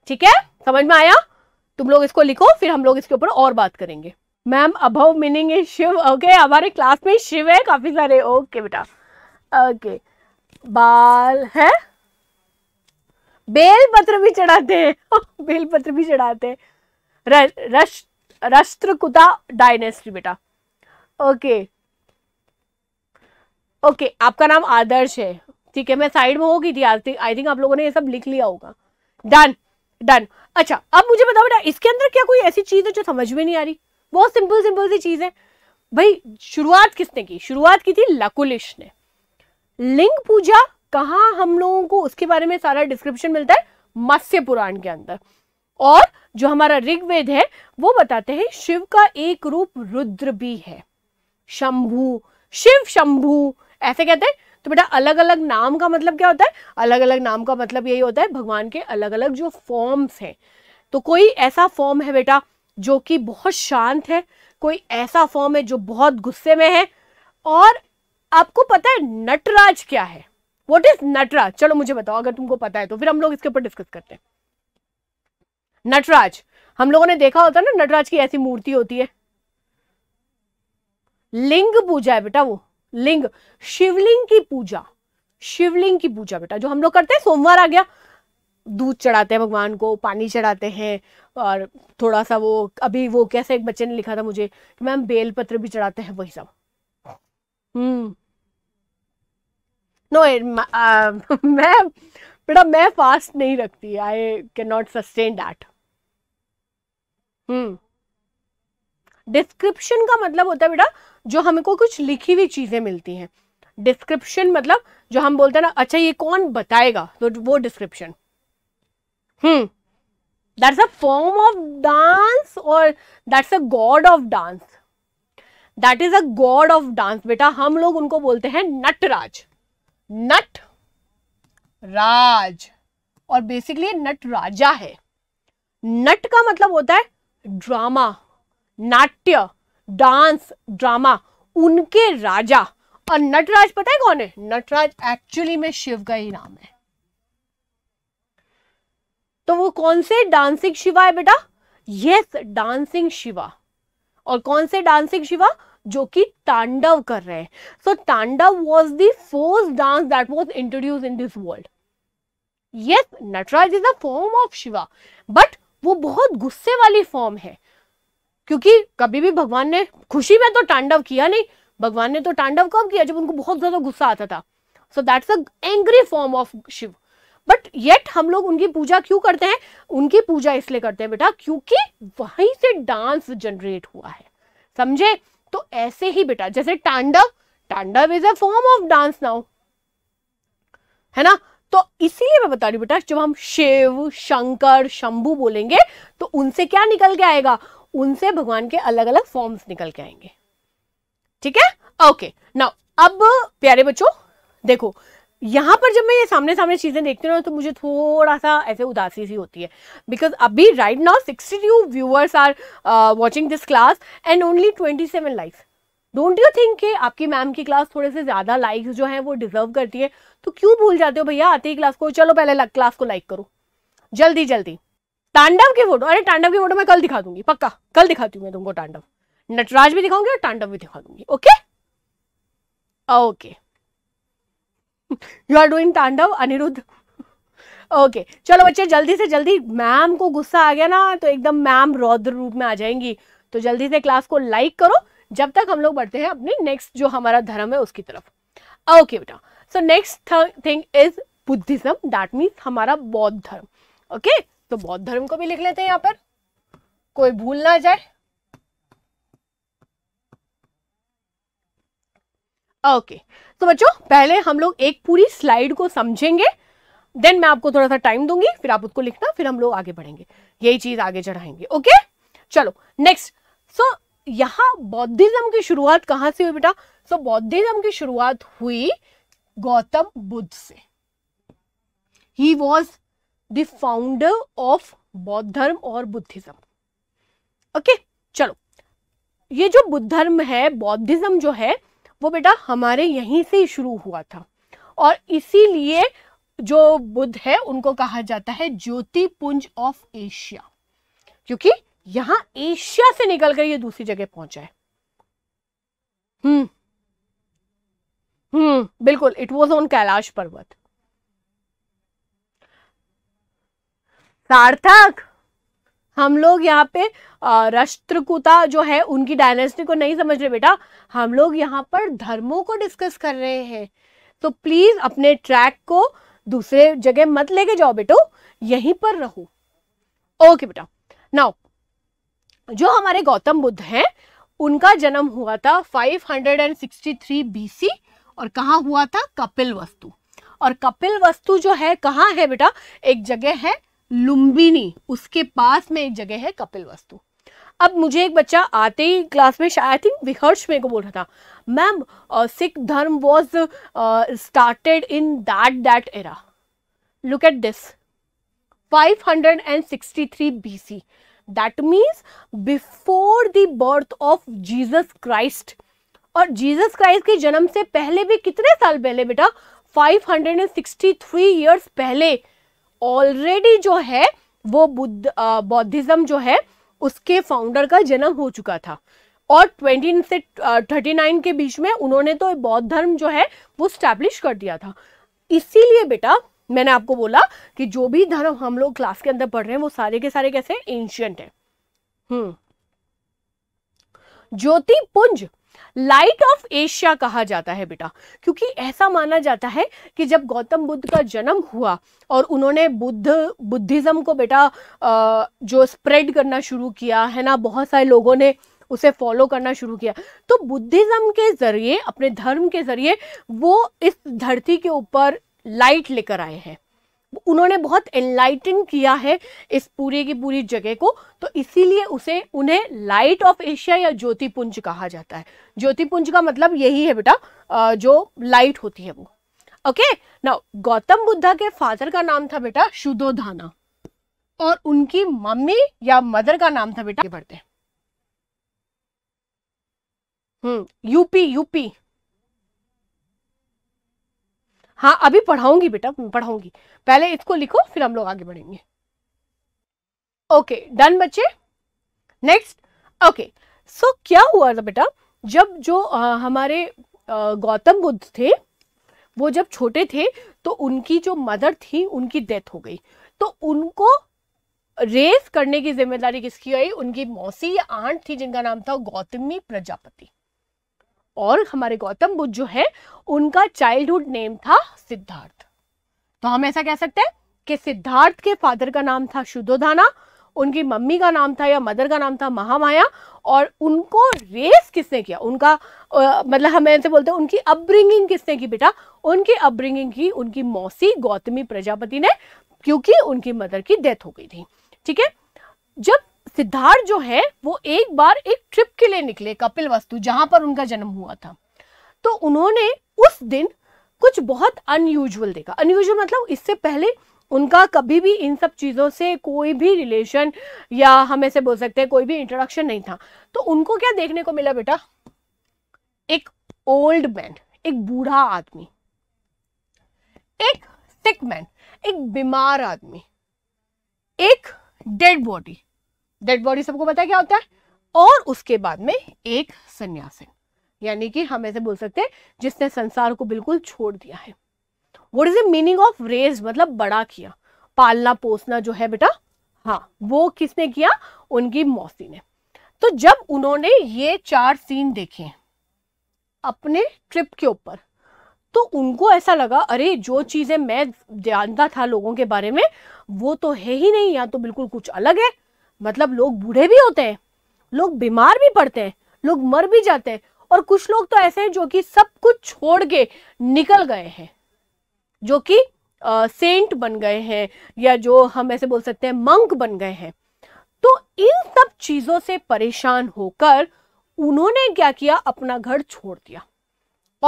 ठीक है समझ में आया तुम लोग इसको लिखो फिर हम लोग इसके ऊपर और बात करेंगे मैम अभव मीनिंग इज शिव ओके हमारे क्लास में शिव है काफी सारे ओके बेटा ओके बाल है बेल पत्र भी चढ़ाते हैं बेल पत्र भी चढ़ाते हैं राष्ट्रकुता डायनेस्टी बेटा ओके ओके आपका नाम आदर्श है ठीक है मैं साइड में होगी थी आई थिंक आप लोगों ने ये सब लिख लिया होगा डन डन अच्छा अब मुझे बताओ बेटा इसके अंदर क्या कोई ऐसी चीज़ है जो समझ में नहीं आ रही बहुत सिंपल सिंपल सी चीज़ है भाई शुरुआत किसने की शुरुआत की थी लकुलिश ने लिंग पूजा कहा हम लोगों को उसके बारे में सारा डिस्क्रिप्शन मिलता है मत्स्य पुराण के अंदर और जो हमारा ऋग्वेद है वो बताते हैं शिव का एक रूप रुद्र भी है शंभू शिव शंभू ऐसे कहते हैं तो बेटा अलग अलग नाम का मतलब क्या होता है अलग अलग नाम का मतलब यही होता है भगवान के अलग अलग जो फॉर्म्स हैं तो कोई ऐसा फॉर्म है बेटा जो कि बहुत शांत है कोई ऐसा फॉर्म है जो बहुत गुस्से में है और आपको पता है नटराज क्या है वॉट इज नटराज चलो मुझे बताओ अगर तुमको पता है तो फिर हम लोग इसके ऊपर डिस्कस करते हैं नटराज हम लोगों ने देखा होता है ना नटराज की ऐसी मूर्ति होती है लिंग पूजा है बेटा वो लिंग शिवलिंग की पूजा शिवलिंग की पूजा बेटा जो हम लोग करते हैं सोमवार आ गया दूध चढ़ाते हैं भगवान को पानी चढ़ाते हैं और थोड़ा सा वो अभी वो कैसे एक बच्चे ने लिखा था मुझे कि मैम बेलपत्र भी चढ़ाते हैं वही सब हम्म नो मैं बेटा मैं फास्ट नहीं रखती I can not sustain that hmm description का मतलब होता है बेटा जो हमको कुछ लिखी हुई चीज़ें मिलती हैं डिस्क्रिप्शन मतलब जो हम बोलते हैं ना अच्छा ये कौन बताएगा तो वो description hmm that's a form of dance और that's a god of dance that is a god of dance बेटा हम लोग उनको बोलते हैं नटराज नट राज और बेसिकली नट राजा है नट का मतलब होता है ड्रामा नाट्य डांस ड्रामा उनके राजा और नटराज पता है कौन है नटराज एक्चुअली में शिव का ही नाम है तो वो कौन से डांसिंग शिवा है बेटा यस डांसिंग शिवा और कौन से डांसिंग शिवा जो कि तांडव कर रहे हैं so tandav was the first dance that was introduce in this world yes Nataraj is a form of Shiva but वो बहुत गुस्से वाली फॉर्म है क्योंकि कभी भी भगवान ने खुशी में तो तांडव किया नहीं भगवान ने तो तांडव कब किया जब उनको बहुत ज्यादा गुस्सा आता था so that's a angry form of Shiva but yet हम लोग उनकी पूजा क्यों करते हैं उनकी पूजा इसलिए करते हैं बेटा क्योंकि वहीं से डांस जनरेट हुआ है समझे तो ऐसे ही बेटा जैसे tandav tandav is a form of dance now है ना तो इसीलिए मैं बता रही बेटा जब हम शिव शंकर शंभू बोलेंगे तो उनसे क्या निकल के आएगा उनसे भगवान के अलग अलग फॉर्म्स निकल के आएंगे ठीक है ओके नाउ अब प्यारे बच्चों देखो यहाँ पर जब मैं ये सामने सामने चीज़ें देखती हूँ तो मुझे थोड़ा सा ऐसे उदासी सी होती है बिकॉज अभी right now sixty two viewers are watching this class and only twenty seven likes don't you think कि आपकी मैम की क्लास थोड़े से ज़्यादा लाइक्स जो है वो डिजर्व करती है तो क्यों भूल जाते हो भैया आते ही क्लास को चलो पहले क्लास को लाइक करो जल्दी जल्दी तांडव की फोटो अरे तांडव की फोटो मैं कल दिखा दूंगी पक्का कल दिखाती हूँ मैं तुमको तांडव नटराज भी दिखाऊंगी और तांडव भी दिखा दूंगी okay okay you are doing tandav Aniruddh okay okay. चलो बच्चे जल्दी से जल्दी मैम को गुस्सा आ गया ना तो एकदम मैम रौद्र रूप में आ जाएंगी तो जल्दी से क्लास को लाइक करो जब तक हम लोग बढ़ते हैं अपने नेक्स्ट जो हमारा धर्म है उसकी तरफ ओके बेटा so next thing is Buddhism that means हमारा बौद्ध धर्म ओके okay? तो बौद्ध धर्म को भी लिख लेते हैं यहां पर कोई भूल ना जाए ओके okay. तो बच्चों पहले हम लोग एक पूरी स्लाइड को समझेंगे देन मैं आपको थोड़ा सा टाइम दूंगी फिर आप उसको लिखना फिर हम लोग आगे बढ़ेंगे यही चीज आगे चढ़ाएंगे ओके okay? चलो नेक्स्ट सो so, यहां बौद्धिज्म की शुरुआत कहां से हुई बेटा सो so, बौद्धिज्म की शुरुआत हुई गौतम बुद्ध से ही वॉज द फाउंडर ऑफ बौद्ध धर्म और बुद्धिज्म ओके चलो ये जो बुद्ध धर्म है बौद्धिज्म जो है वो बेटा हमारे यहीं से शुरू हुआ था और इसीलिए जो बुद्ध है उनको कहा जाता है ज्योति पुंज ऑफ एशिया क्योंकि यहां एशिया से निकलकर ये दूसरी जगह पहुंचा है हम्म हम्म बिल्कुल इट वॉज ऑन कैलाश पर्वत सार्थक हम लोग यहाँ पे राष्ट्रकुता जो है उनकी डायनेस्टी को नहीं समझ रहे बेटा हम लोग यहाँ पर धर्मों को डिस्कस कर रहे हैं तो प्लीज अपने ट्रैक को दूसरे जगह मत लेके जाओ बेटो यहीं पर रहो ओके बेटा नाउ जो हमारे गौतम बुद्ध हैं उनका जन्म हुआ था 563 बीसी और कहाँ हुआ था कपिल वस्तु और कपिल वस्तु जो है कहाँ है बेटा एक जगह है लुम्बिनी उसके पास में एक जगह है कपिल वस्तु अब मुझे एक बच्चा आते ही क्लास में आई थिंक विहर्ष मेरे को बोल रहा था मैम सिख uh, धर्म was started in that that era look at this 563 BC. That means before the birth of Jesus Christ. और Jesus Christ के जन्म से पहले भी कितने साल पहले बेटा 563 years थ्री ईयर्स पहले ऑलरेडी जो है वो बुद्ध बौद्धिज्म जो है उसके फाउंडर का जन्म हो चुका था और 20 से 39 के बीच में उन्होंने तो बौद्ध धर्म जो है वो स्टैब्लिश कर दिया था इसीलिए बेटा मैंने आपको बोला कि जो भी धर्म हम लोग क्लास के अंदर पढ़ रहे हैं वो सारे के सारे कैसे एंशियंट है हम्म। ज्योति पुंज लाइट ऑफ एशिया कहा जाता है बेटा क्योंकि ऐसा माना जाता है कि जब गौतम बुद्ध का जन्म हुआ और उन्होंने बुद्ध बुद्धिज़्म को बेटा जो स्प्रेड करना शुरू किया है ना बहुत सारे लोगों ने उसे फॉलो करना शुरू किया तो बुद्धिज़्म के ज़रिए अपने धर्म के ज़रिए वो इस धरती के ऊपर लाइट लेकर आए हैं उन्होंने बहुत एनलाइटन किया है इस पूरे की पूरी जगह को तो इसीलिए उसे उन्हें लाइट ऑफ एशिया या ज्योतिपुंज कहा जाता है ज्योतिपुंज का मतलब यही है बेटा जो लाइट होती है वो ओके ना गौतम बुद्धा के फादर का नाम था बेटा शुदोधाना और उनकी मम्मी या मदर का नाम था बेटा बढ़ते हम्म यूपी यूपी हाँ अभी पढ़ाऊंगी बेटा हम्म, पढ़ाऊंगी पहले इसको लिखो फिर हम लोग आगे बढ़ेंगे ओके डन बच्चे नेक्स्ट ओके सो क्या हुआ था बेटा जब जो आ, हमारे आ, गौतम बुद्ध थे वो जब छोटे थे तो उनकी जो मदर थी उनकी डेथ हो गई तो उनको रेस करने की जिम्मेदारी किसकी आई उनकी मौसी या आंट थी जिनका नाम था गौतमी प्रजापति और हमारे गौतम बुद्ध जो है उनका चाइल्डहुड नेम था सिद्धार्थ तो हम ऐसा कह सकते हैं कि सिद्धार्थ के फादर का नाम था शुद्धोधाना उनकी मम्मी का नाम था या मदर का नाम था महामाया और उनको रेस किसने किया उनका आ, मतलब हम ऐसे बोलते हैं उनकी अपब्रिंगिंग किसने की बेटा उनकी अपब्रिंगिंग की उनकी मौसी गौतमी प्रजापति ने क्योंकि उनकी मदर की डेथ हो गई थी ठीक है जब सिद्धार्थ जो है वो एक बार एक ट्रिप के लिए निकले कपिल वस्तु जहां पर उनका जन्म हुआ था तो उन्होंने उस दिन कुछ बहुत अनयूजल देखा अनयूजल मतलब इससे पहले उनका कभी भी इन सब चीज़ों से कोई भी रिलेशन या हम ऐसे बोल सकते हैं कोई भी इंट्रोडक्शन नहीं था तो उनको क्या देखने को मिला बेटा एक ओल्ड मैन एक बूढ़ा आदमी एक सिक मैन एक बीमार आदमी एक डेड बॉडी डेड बॉडी सबको पता क्या होता है और उसके बाद में एक सन्यासिन यानी कि हम ऐसे बोल सकते हैं जिसने संसार को बिल्कुल छोड़ दिया है what is the meaning of raise मतलब बड़ा किया पालना पोसना जो है बेटा हाँ वो किसने किया उनकी मौसी ने तो जब उन्होंने ये चार सीन देखे अपने ट्रिप के ऊपर तो उनको ऐसा लगा अरे जो चीज़ें मैं जानता था लोगों के बारे में वो तो है ही नहीं या तो बिल्कुल कुछ अलग है मतलब लोग बूढ़े भी होते हैं लोग बीमार भी पड़ते हैं लोग मर भी जाते हैं और कुछ लोग तो ऐसे हैं जो कि सब कुछ छोड़ के निकल गए हैं जो कि सेंट बन गए हैं या जो हम ऐसे बोल सकते हैं मंक बन गए हैं तो इन सब चीजों से परेशान होकर उन्होंने क्या किया अपना घर छोड़ दिया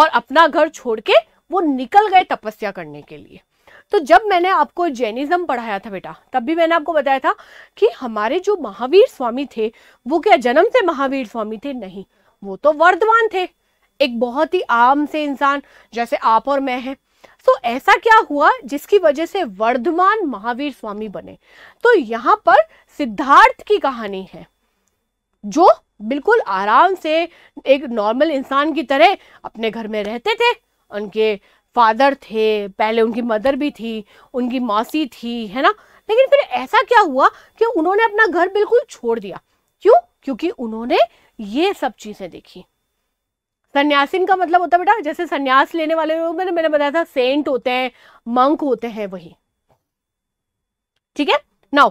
और अपना घर छोड़ के वो निकल गए तपस्या करने के लिए तो जब मैंने आपको जैनिज्म पढ़ाया था बेटा तब भी मैंने आपको बताया था कि हमारे जो महावीर स्वामी थे वो क्या जन्म से महावीर स्वामी थे नहीं वो तो वर्धमान थे एक बहुत ही आम से इंसान जैसे आप और मैं हैं तो ऐसा क्या हुआ जिसकी वजह से वर्धमान महावीर स्वामी बने तो यहां पर सिद्धार्थ की कहानी है जो बिल्कुल आराम से एक नॉर्मल इंसान की तरह अपने घर में रहते थे उनके फादर थे पहले उनकी मदर भी थी उनकी मौसी थी है ना लेकिन फिर ऐसा क्या हुआ कि उन्होंने अपना घर बिल्कुल छोड़ दिया क्यों क्योंकि उन्होंने ये सब चीज़ें देखी सन्यासिन का मतलब होता है बेटा जैसे सन्यास लेने वाले लोग मैंने मैंने बताया था सेंट होते हैं मंक होते हैं वही ठीक है नाउ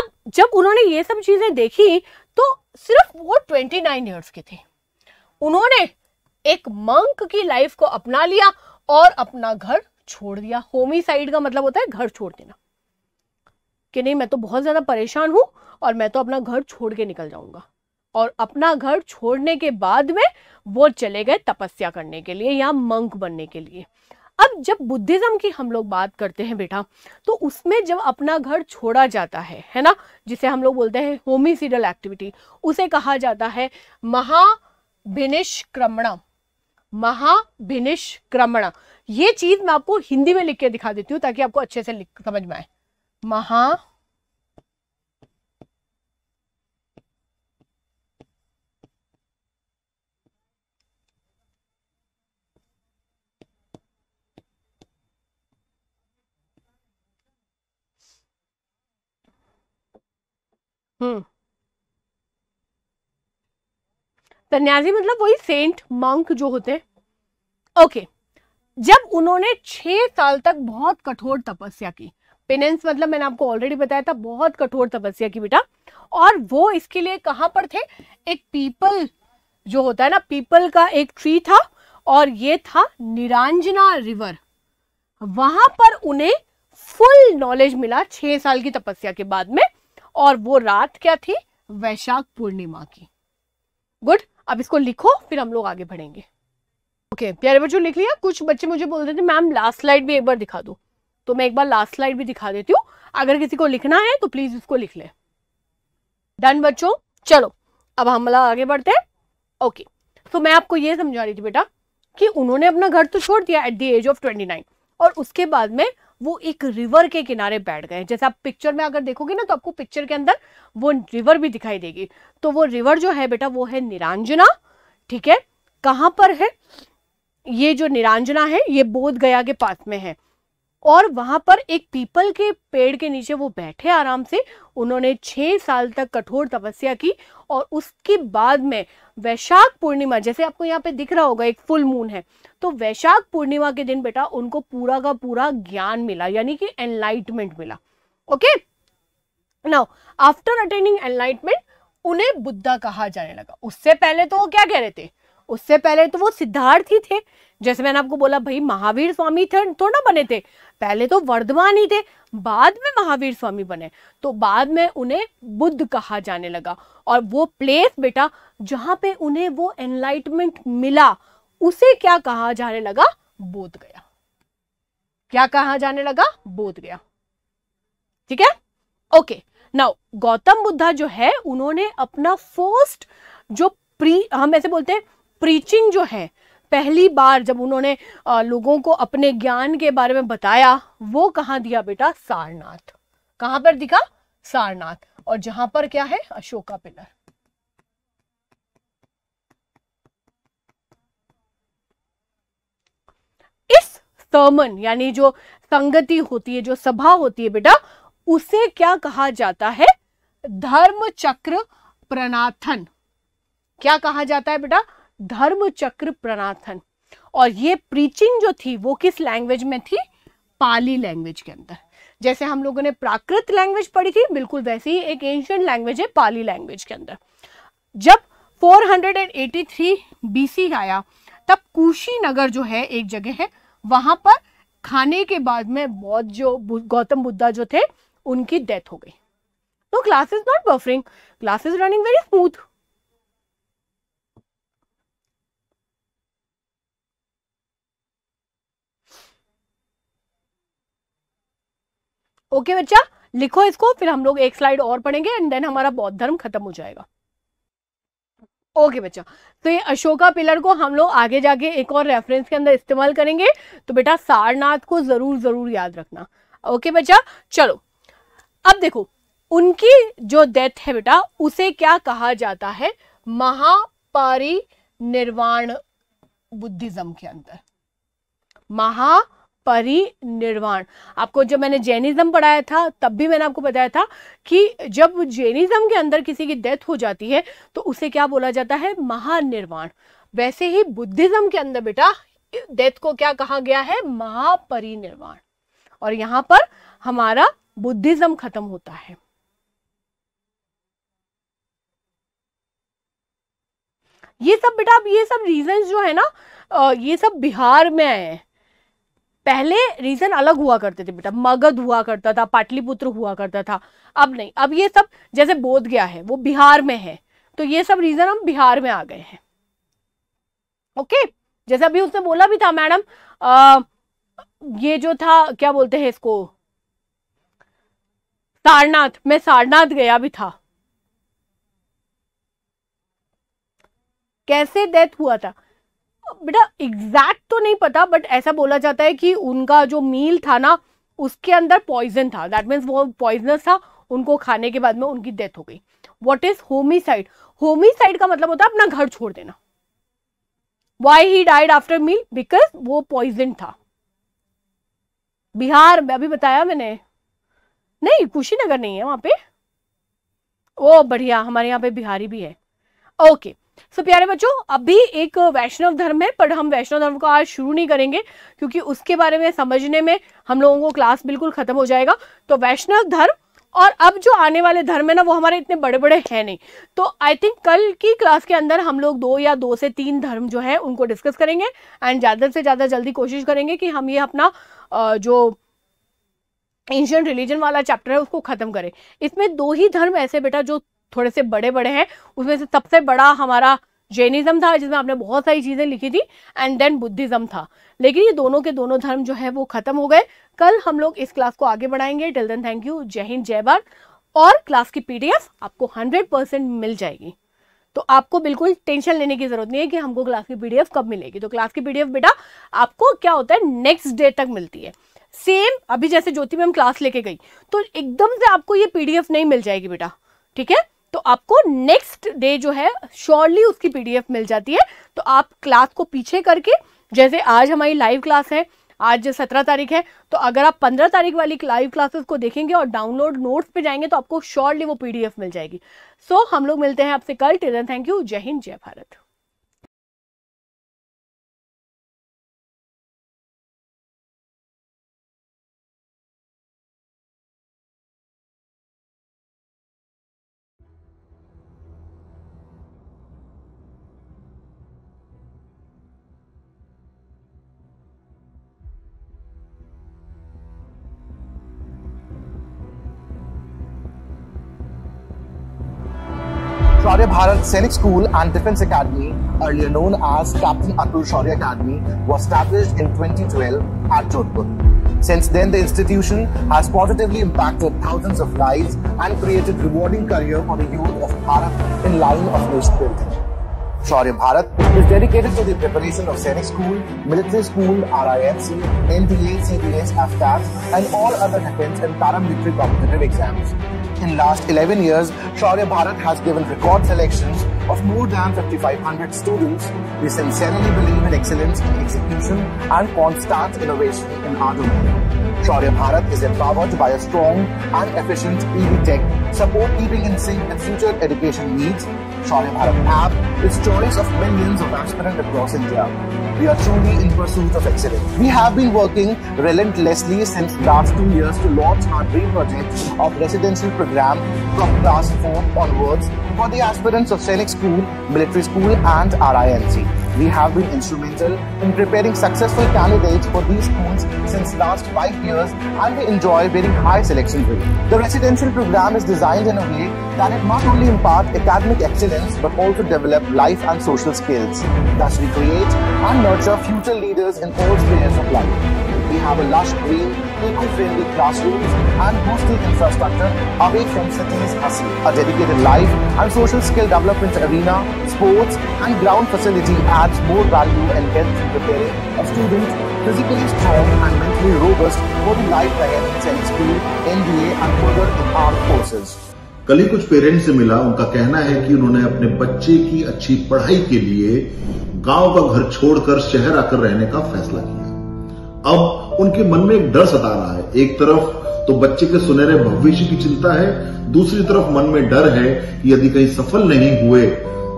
अब जब उन्होंने ये सब चीजें देखी तो सिर्फ वो ट्वेंटी नाइन ईयर्स के थे उन्होंने एक मंक की लाइफ को अपना लिया और अपना घर छोड़ दिया होमिसाइड का मतलब होता है घर छोड़ देना कि नहीं मैं तो बहुत ज़्यादा परेशान हूं और मैं तो अपना घर छोड़ के निकल जाऊंगा और अपना घर छोड़ने के बाद में वो चले गए तपस्या करने के लिए या मंक बनने के लिए अब जब बुद्धिज़्म की हम लोग बात करते हैं बेटा तो उसमें जब अपना घर छोड़ा जाता है है ना जिसे हम लोग बोलते हैं होमिसीडल एक्टिविटी उसे कहा जाता है महाभिनिष्क्रमणा महाभिनिष्क्रमण ये चीज मैं आपको हिंदी में लिख के दिखा देती हूं ताकि आपको अच्छे से लिख समझ में आए महा हम्म सन्यासी मतलब वही सेंट मंक जो होते हैं ओके जब उन्होंने छह साल तक बहुत कठोर तपस्या की पेनेंस मतलब मैंने आपको ऑलरेडी बताया था बहुत कठोर तपस्या की बेटा और वो इसके लिए कहां पर थे एक पीपल जो होता है ना पीपल का एक ट्री था और ये था निरांजना रिवर वहां पर उन्हें फुल नॉलेज मिला छह साल की तपस्या के बाद में और वो रात क्या थी वैशाख पूर्णिमा की गुड अब इसको लिखो फिर हम लोग आगे बढ़ेंगे ओके प्यारे बच्चों लिख लिया कुछ बच्चे मुझे बोल रहे थे मैम लास्ट स्लाइड भी एक बार दिखा दो तो मैं एक बार लास्ट स्लाइड भी दिखा देती हूँ अगर किसी को लिखना है तो प्लीज उसको लिख ले डन बच्चों चलो अब हम लोग आगे बढ़ते हैं ओके तो मैं आपको ये समझा रही थी बेटा कि उन्होंने अपना घर तो छोड़ दिया at the age of twenty और उसके बाद में वो एक रिवर के किनारे बैठ गए जैसे आप पिक्चर में अगर देखोगे ना तो आपको पिक्चर के अंदर वो रिवर भी दिखाई देगी तो वो रिवर जो है बेटा वो है निरांजना ठीक है कहां पर है ये जो निरांजना है ये बोध गया के पास में है और वहां पर एक पीपल के पेड़ के नीचे वो बैठे आराम से उन्होंने छह साल तक कठोर तपस्या की और उसके बाद में वैशाख पूर्णिमा जैसे आपको यहाँ पे दिख रहा होगा एक फुल मून है तो वैशाख पूर्णिमा के दिन बेटा उनको पूरा का पूरा ज्ञान मिला यानी कि एनलाइटमेंट मिला okay now after attending enlightenment उन्हें बुद्धा कहा जाने लगा उससे पहले तो वो क्या कह रहे थे उससे पहले तो वो सिद्धार्थ ही थे जैसे मैंने आपको बोला भाई महावीर स्वामी थे थोड़ा बने थे पहले तो वर्धमान ही थे बाद में महावीर स्वामी बने तो बाद में उन्हें बुद्ध कहा जाने लगा और वो प्लेस बेटा जहां पे उन्हें वो एनलाइटमेंट मिला उसे क्या कहा जाने लगा बोध गया क्या कहा जाने लगा बोध गया ठीक है ओके नाउ गौतम बुद्धा जो है उन्होंने अपना फर्स्ट जो प्री हम ऐसे बोलते हैं प्रीचिंग जो है पहली बार जब उन्होंने लोगों को अपने ज्ञान के बारे में बताया वो कहा दिया बेटा सारनाथ कहां पर दिखा सारनाथ और जहां पर क्या है अशोका पिलर सर्मन यानी जो संगति होती है जो सभा होती है बेटा उसे क्या कहा जाता है धर्म चक्र प्रनाथन क्या कहा जाता है बेटा धर्म चक्र प्रनाथन और ये प्रीचिंग जो थी वो किस लैंग्वेज में थी पाली लैंग्वेज के अंदर जैसे हम लोगों ने प्राकृत लैंग्वेज पढ़ी थी बिल्कुल वैसे ही एक एंशियंट लैंग्वेज है पाली लैंग्वेज के अंदर जब 483 हंड्रेड आया तब कुशीनगर जो है एक जगह है वहां पर खाने के बाद में बहुत जो गौतम बुद्धा जो थे उनकी डेथ हो गई तो class is not buffering class is running very smooth okay बच्चा लिखो इसको फिर हम लोग एक स्लाइड और पढ़ेंगे एंड देन हमारा बौद्ध धर्म खत्म हो जाएगा ओके बच्चा तो ये अशोका पिलर को हम लोग आगे जाके एक और रेफरेंस के अंदर इस्तेमाल करेंगे तो बेटा सारनाथ को जरूर जरूर याद रखना ओके बच्चा चलो अब देखो उनकी जो डेथ है बेटा उसे क्या कहा जाता है महापारी निर्वाण बुद्धिज्म के अंदर महा परिनिर्वाण आपको जब मैंने जैनिज्म पढ़ाया था तब भी मैंने आपको बताया था कि जब जैनिज्म के अंदर किसी की डेथ हो जाती है तो उसे क्या बोला जाता है महानिर्वाण वैसे ही बुद्धिज्म के अंदर बेटा डेथ को क्या कहा गया है महापरिनिर्वाण और यहां पर हमारा बुद्धिज्म खत्म होता है ये सब बेटा ये सब रीजंस जो है ना ये सब बिहार में आए हैं पहले रीजन अलग हुआ करते थे बेटा मगध हुआ करता था पाटलिपुत्र हुआ करता था अब नहीं अब ये सब जैसे बोध गया है वो बिहार में है तो ये सब रीजन हम बिहार में आ गए हैं ओके जैसे अभी उसने बोला भी था मैडम ये जो था क्या बोलते हैं इसको सारनाथ मैं सारनाथ गया भी था कैसे डेथ हुआ था बेटा एग्जैक्ट तो नहीं पता बट ऐसा बोला जाता है कि उनका जो मील था ना उसके अंदर पॉइजन था दैट मीन्स वो पॉइजनस था उनको खाने के बाद में उनकी डेथ हो गई वॉट इज होमिसाइड होमिसाइड का मतलब होता है अपना घर छोड़ देना why he died after meal because वो पॉइजन था बिहार में अभी बताया मैंने नहीं कुशीनगर नहीं है वहां पे ओ बढ़िया हमारे यहाँ पे बिहारी भी है ओके okay. सो so, प्यारे बच्चों अभी एक वैष्णव धर्म है पर हम वैष्णव धर्म को आज शुरू नहीं करेंगे क्योंकि उसके बारे में समझने में हम लोगों को क्लास बिल्कुल खत्म हो जाएगा तो वैष्णव धर्म और अब जो आने वाले धर्म है ना वो हमारे इतने बड़े बड़े हैं नहीं तो आई थिंक कल की क्लास के अंदर हम लोग दो या दो से तीन धर्म जो है उनको डिस्कस करेंगे एंड ज़्यादा से ज़्यादा जल्दी कोशिश करेंगे कि हम ये अपना जो एंशियंट रिलीजन वाला चैप्टर है उसको ख़त्म करें इसमें दो ही धर्म ऐसे बेटा जो थोड़े से बड़े बड़े हैं उसमें से सबसे बड़ा हमारा जैनिज्म था जिसमें आपने बहुत सारी चीज़ें लिखी थी एंड देन बुद्धिज्म था लेकिन ये दोनों के दोनों धर्म जो है वो ख़त्म हो गए कल हम लोग इस क्लास को आगे बढ़ाएंगे टिल देन थैंक यू जय हिंद जय भारत और क्लास की पीडीएफ आपको 100% मिल जाएगी तो आपको बिल्कुल टेंशन लेने की जरूरत नहीं है कि हमको क्लास की पीडीएफ कब मिलेगी तो क्लास की पीडीएफ बेटा आपको क्या होता है नेक्स्ट डे तक मिलती है सेम अभी जैसे ज्योति में हम क्लास लेके गई तो एकदम से आपको ये पीडीएफ नहीं मिल जाएगी बेटा ठीक है तो आपको नेक्स्ट डे जो है श्योरली उसकी पीडीएफ मिल जाती है तो आप क्लास को पीछे करके जैसे आज हमारी लाइव क्लास है आज सत्रह तारीख है तो अगर आप पंद्रह तारीख वाली लाइव क्लासेस को देखेंगे और डाउनलोड नोट्स पे जाएंगे तो आपको श्योरली वो पीडीएफ मिल जाएगी सो so, हम लोग मिलते हैं आपसे कल टिल थैंक यू जय हिंद जय Bharat Shaurya Bharat Sainik School and Defence Academy, earlier known as Captain Atul Shaurya Academy, was established in 2012 at Jodhpur. Since then, the institution has positively impacted thousands of lives and created rewarding career for the youth of Bharat in line of nation building. Shaurya Bharat is dedicated to the preparation of Sainik School, Military School, RIMC, NDA, CDS, AFTAF and all other defence and paramilitary competitive exams. In last 11 years, Shaurya Bharat has given record selections of more than 5,500 students. We sincerely believe in excellence in execution and constant innovation in our domain. Shaurya Bharat is empowered by a strong and efficient EV tech support keeping in sync with future education needs Shaurya Bharat app is of millions of aspirants across India. We are truly in pursuit of excellence. We have been working relentlessly since last two years to launch our dream project of residential program from class 4 onwards for the aspirants of Scenic School, Military School and RINC. We have been instrumental in preparing successful candidates for these schools since last five years and we enjoy very high selection rate. The residential program is designed in a way that it not only impart academic excellence but also develop life and social skills. Thus we create and nurture future leaders in all spheres of life. we have a lush green, eco-friendly classrooms and hostel infrastructure away from cities as A dedicated life and social skill development arena, sports and ground facility adds more value and health to preparing a student physically strong and mentally robust for the life ahead in school, NBA and further in armed forces. कल ही कुछ parents से मिला उनका कहना है कि उन्होंने अपने बच्चे की अच्छी पढ़ाई के लिए गांव का घर छोड़कर शहर आकर रहने का फैसला किया अब उनके मन में एक डर सता रहा है एक तरफ तो बच्चे के सुनहरे भविष्य की चिंता है दूसरी तरफ मन में डर है कि यदि कहीं सफल नहीं हुए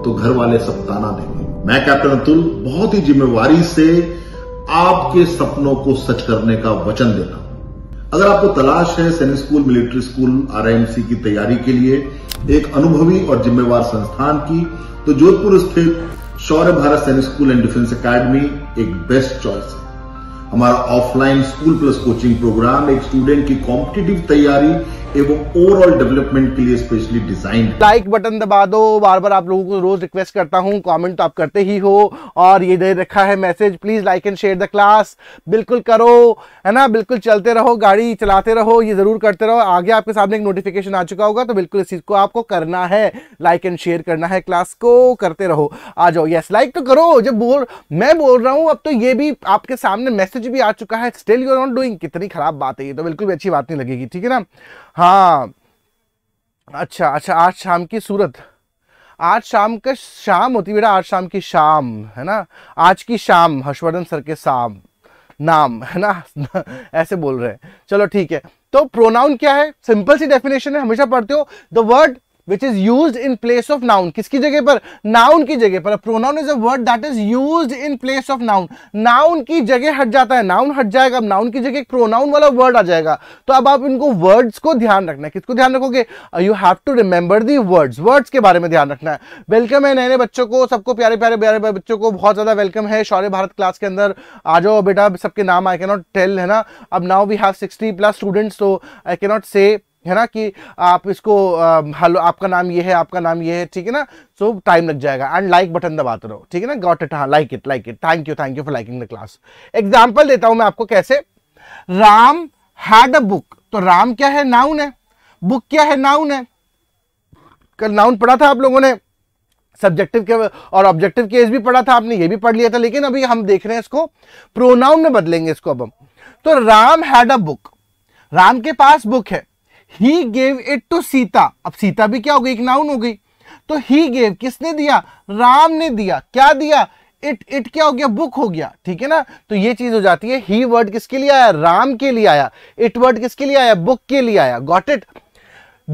तो घर वाले सब ताना देंगे मैं कैप्टन अतुल बहुत ही जिम्मेवारी से आपके सपनों को सच करने का वचन देता हूं अगर आपको तलाश है सैनिक स्कूल मिलिट्री स्कूल आरआईएमसी की तैयारी के लिए एक अनुभवी और जिम्मेवार संस्थान की तो जोधपुर स्थित Shaurya Bharat Sainik school and defence academy एक बेस्ट चॉइस है हमारा offline school plus coaching program एक स्टूडेंट की कॉम्पिटेटिव तैयारी एवं ओवरऑल डेवलपमेंट के लिए स्पेशली डिजाइन लाइक बटन दबा दो बार बार आप लोगों को रोज रिक्वेस्ट करता हूँ कॉमेंट तो आप करते ही हो और ये दे रखा है message please like and share the class बिल्कुल करो है ना बिल्कुल चलते रहो गाड़ी चलाते रहो ये जरूर करते रहो आगे आपके सामने एक नोटिफिकेशन आ चुका होगा तो बिल्कुल इस चीज को आपको करना है लाइक एंड शेयर करना है क्लास को करते रहो आ जाओ यस लाइक तो करो जब बोल मैं बोल रहा हूँ अब तो ये भी आपके सामने मैसेज भी आ चुका है still you are not doing कितनी खराब बात है ये तो बिल्कुल भी अच्छी बात नहीं लगेगी ठीक है ना हाँ अच्छा अच्छा आज शाम की सूरत आज शाम का शाम होती बेटा आज शाम की शाम है ना आज की शाम हर्षवर्धन सर के शाम नाम है ना ऐसे बोल रहे हैं चलो ठीक है तो प्रोनाउन क्या है सिंपल सी डेफिनेशन है हमेशा पढ़ते हो the word which is use in place of noun किसकी जगह पर नाउन की जगह पर pronoun is a word that is use in place of noun noun की जगह हट जाता है नाउन हट जाएगा अब नाउन की जगह एक प्रोनाउन वाला वर्ड आ जाएगा तो अब आप इनको वर्ड्स को ध्यान रखना है किसको ध्यान रखोगे you have to remember the words words के बारे में ध्यान रखना है वेलकम है नए नए बच्चों को सबको प्यारे प्यारे प्यारे बच्चों को बहुत ज़्यादा वेलकम है शौर्य भारत क्लास के अंदर आ जाओ बेटा सबके नाम आई कैनॉट टेल है ना अब now we have sixty plus students तो आई कैनॉट से है ना कि आप इसको हेलो आपका नाम ये है आपका नाम ये है ठीक है ना सो so, टाइम लग जाएगा एंड लाइक बटन दबाते रहो ठीक है ना गॉट इट हाँ like it like it thank you thank you for liking the class example देता हूं मैं आपको कैसे राम हैड अ बुक तो राम क्या है नाउन है बुक क्या है नाउन है कल नाउन पढ़ा था आप लोगों ने सब्जेक्टिव के और ऑब्जेक्टिव केस भी पढ़ा था आपने ये भी पढ़ लिया था लेकिन अभी हम देख रहे हैं इसको प्रोनाउन में बदलेंगे इसको अब हम तो Ram had a book Ram के पास बुक है he gave it to Sita अब सीता भी क्या हो गई एक नाउन हो गई तो ही गेव किसने दिया राम ने दिया क्या दिया इट इट क्या हो गया बुक हो गया ठीक है ना तो ये चीज हो जाती है ही वर्ड किसके लिए आया राम के लिए आया इट वर्ड किसके लिए आया बुक के लिए आया got it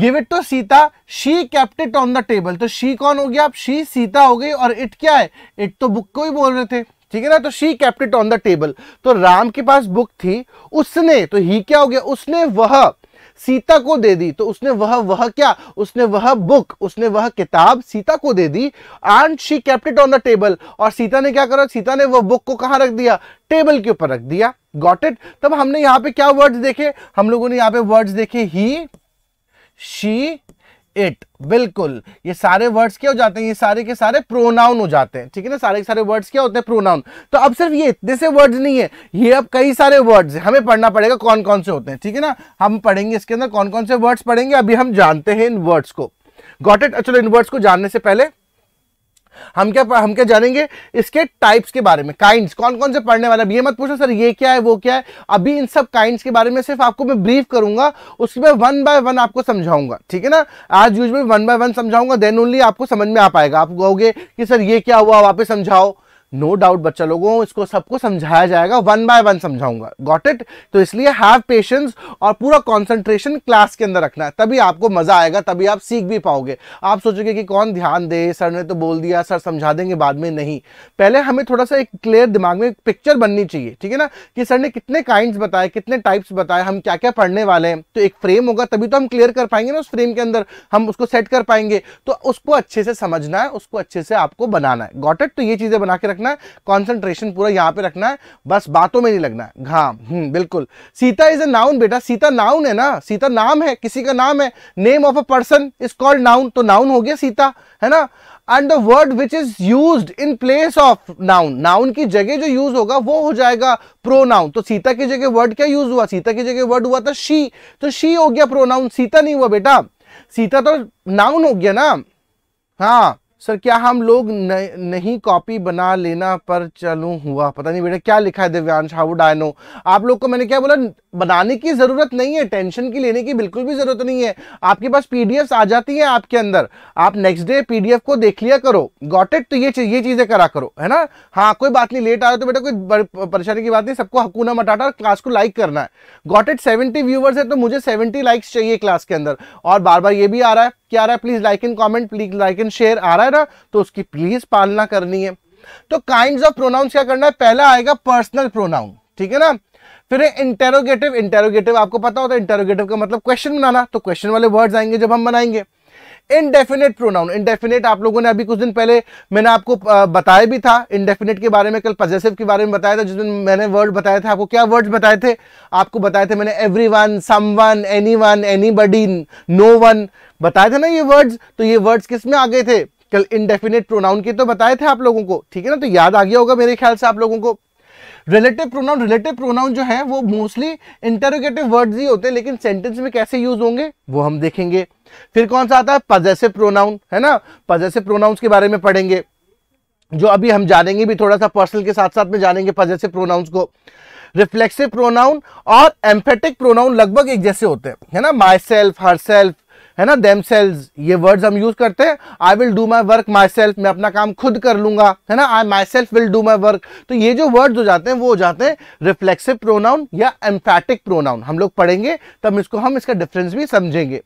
give it to Sita she kept it on the table तो शी कौन हो गया अब शी सीता हो गई और इट क्या है इट तो बुक को ही बोल रहे थे ठीक है ना तो she kept it on the table तो राम के पास बुक थी उसने तो ही क्या हो गया उसने वह सीता को दे दी तो उसने वह वह क्या उसने वह बुक उसने वह किताब सीता को दे दी and she kepted it on the table और सीता ने क्या करा सीता ने वह बुक को कहाँ रख दिया टेबल के ऊपर रख दिया गॉट इट तब हमने यहाँ पे क्या वर्ड्स देखे हम लोगों ने यहाँ पे वर्ड्स देखे ही शी इट बिल्कुल ये सारे वर्ड्स क्या हो जाते हैं ये सारे के सारे प्रोनाउन हो जाते हैं ठीक है ना सारे के सारे वर्ड्स क्या होते हैं प्रोनाउन तो अब सिर्फ ये इतने से वर्ड्स नहीं है ये अब कई सारे वर्ड्स हैं हमें पढ़ना पड़ेगा कौन कौन से होते हैं ठीक है ना हम पढ़ेंगे इसके अंदर कौन कौन से वर्ड्स पढ़ेंगे अभी हम जानते हैं इन वर्ड्स को गॉट इट अच्छा तो इन वर्ड्स को जानने से पहले हम क्या हम क्या जानेंगे इसके टाइप्स के बारे में काइंड्स कौन कौन से पढ़ने वाले अभी ये मत पूछो सर ये क्या है वो क्या है अभी इन सब काइंड्स के बारे में सिर्फ आपको मैं ब्रीफ करूंगा उसमें वन बाय वन आपको समझाऊंगा ठीक है ना आज यूज में वन बाय वन समझाऊंगा देन ओनली आपको समझ में आ पाएगा आप कहोगे कि सर ये क्या हुआ वापस समझाओ नो डाउट बच्चा लोगों इसको सबको समझाया जाएगा वन बाय वन समझाऊंगा गॉट इट तो इसलिए हैव पेशेंस और पूरा कंसंट्रेशन क्लास के अंदर रखना है तभी आपको मजा आएगा तभी आप सीख भी पाओगे आप सोचोगे कि कौन ध्यान दे सर ने तो बोल दिया सर समझा देंगे बाद में नहीं पहले हमें थोड़ा सा एक क्लियर दिमाग में पिक्चर बननी चाहिए ठीक है ना कि सर ने कितने काइंड बताए कितने टाइप्स बताए हम क्या क्या पढ़ने वाले हैं तो एक फ्रेम होगा तभी तो हम क्लियर कर पाएंगे ना उस फ्रेम के अंदर हम उसको सेट कर पाएंगे तो उसको अच्छे से समझना है उसको अच्छे से आपको बनाना है गॉट इट तो ये चीजें बना के रखना रखना है कॉन्सेंट्रेशन पूरा यहाँ पे रखना है बस बातों में नहीं लगना है हाँ हम्म, बिल्कुल सीता इज अ नाउन बेटा सीता नाउन है ना सीता नाम है किसी का नाम है name of a person is called noun तो नाउन हो गया सीता है ना and the word which is use in place of noun noun की जगह जो यूज होगा वो हो जाएगा प्रो तो सीता की जगह वर्ड क्या यूज हुआ सीता की जगह वर्ड हुआ था शी तो शी हो गया प्रो सीता नहीं हुआ बेटा सीता तो नाउन हो गया ना हाँ सर क्या हम लोग न, नहीं कॉपी बना लेना पर चलूँ हुआ पता नहीं बेटा क्या लिखा है Divyansh how would I know आप लोग को मैंने क्या बोला बनाने की ज़रूरत नहीं है टेंशन की लेने की बिल्कुल भी ज़रूरत नहीं है आपके पास पी आ जाती हैं आपके अंदर आप नेक्स्ट डे पी को देख लिया करो गॉट इट तो ये चीज़ ये चीज़ें करा करो है ना हाँ कोई बात नहीं लेट आया तो बेटा कोई परेशानी की बात नहीं सबको हकूना मटाटा और क्लास को लाइक करना है गॉट इट सेवेंटी व्यूवर्स है तो मुझे सेवेंटी लाइक्स चाहिए क्लास के अंदर और बार बार ये भी आ रहा है क्या आ रहा है please like and comment please like and share आ रहा है ना तो उसकी प्लीज पालना करनी है तो काइंड ऑफ प्रोनाउंस क्या करना है पहला आएगा पर्सनल प्रोनाउन ठीक है ना फिर इंटेरोगेटिव इंटेरोगेटिव आपको पता होता है इंटेरोगेटिव का मतलब क्वेश्चन बनाना तो क्वेश्चन वाले वर्ड आएंगे जब हम बनाएंगे इनडेफिनेट प्रोनाउन इनडेफिनेट आप लोगों ने अभी कुछ दिन पहले मैंने आपको बताया भी था इनडेफिनेट के बारे में कल पजेसिव के बारे में बताया था जिस दिन मैंने वर्ड बताए थे आपको क्या वर्ड्स बताए थे आपको बताए थे मैंने everyone someone anyone anybody no one बताए थे ना ये वर्ड्स तो ये वर्ड्स किस में आ गए थे कल इनडेफिनेट प्रोनाउन के तो बताए थे आप लोगों को ठीक है ना तो याद आ गया होगा मेरे ख्याल से आप लोगों को रिलेटिव प्रोनाउन रिलेटिव प्रोनाउन जो है वो मोस्टली इंटरोगेटिव वर्ड्स ही होते हैं लेकिन सेंटेंस में कैसे यूज होंगे वो हम देखेंगे फिर कौन सा आता है पजेसिव प्रोनाउन है ना पजेसिव प्रोनाउन के बारे में पढ़ेंगे जो अभी हम जानेंगे भी थोड़ा सा पर्सनल के साथ साथ में जानेंगे पजेसिव प्रोनाउन को रिफ्लेक्सिव प्रोनाउन और एम्फेटिक प्रोनाउन लगभग एक जैसे होते हैं है ना माई सेल्फ हर सेल्फ है ना देम ये वर्ड्स हम यूज करते हैं I will do my work myself मैं अपना काम खुद कर लूंगा है ना I myself will do my work तो ये जो वर्ड्स हो जाते हैं वो हो जाते हैं रिफ्लेक्सिव प्रोनाउन या एम्फैटिक प्रोनाउन हम लोग पढ़ेंगे तब इसको हम इसका डिफरेंस भी समझेंगे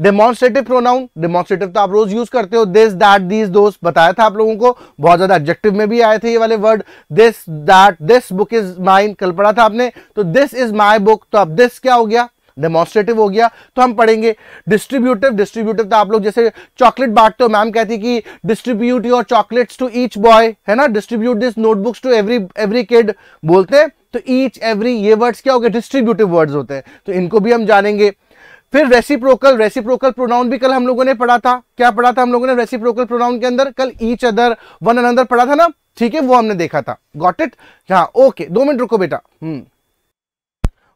डेमोन्स्ट्रेटिव प्रोनाउन डेमोन्स्ट्रेटिव तो आप रोज यूज करते हो दिस दैट दीज दोस्त बताया था आप लोगों को बहुत ज्यादा एडजेक्टिव में भी आए थे ये वाले word this that this book is mine कल पढ़ा था आपने तो दिस इज माई बुक तो अब दिस क्या हो गया डेमोस्ट्रेटिव हो गया तो हम पढ़ेंगे डिस्ट्रीब्यूटिव डिस्ट्रीब्यूटिव तो आप लोग जैसे चॉकलेट बांटते हो मैम कहती कि distribute your chocolates to each boy है ना distribute this notebooks to every every kid बोलते हैं तो ईच एवरी ये वर्ड्स क्या हो गए डिस्ट्रीब्यूटिव वर्ड्स होते हैं तो इनको भी हम जानेंगे फिर रेसिप्रोकल रेसिप्रोकल प्रोनाउन भी कल हम लोगों ने पढ़ा था क्या पढ़ा था हम लोगों ने रेसिप्रोकल प्रोनाउन के अंदर कल ईच अदर वन अनदर पढ़ा था ना ठीक है वो हमने देखा था गॉट इट हाँ ओके दो मिनट रुको बेटा हम्म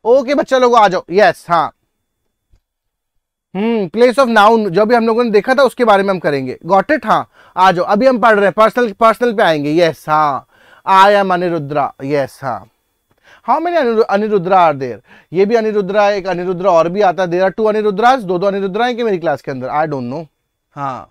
ओके बच्चा लोगों आ जाओ यस हाँ हम्म प्लेस ऑफ नाउन जो भी हम लोगों ने देखा था उसके बारे में हम करेंगे गॉट इट हाँ आ जाओ अभी हम पढ़ रहे हैं पर्सनल पर्सनल पे आएंगे यस हाँ आई एम अनिरुद्रा यस हाँ how many Anirudra are there ये भी अनिरुद्रा एक अनिरुद्रा और भी आता है देर आर टू अनिरुद्रा दो दो अनिरुद्रा है कि मेरी क्लास के अंदर आई डोंट नो हाँ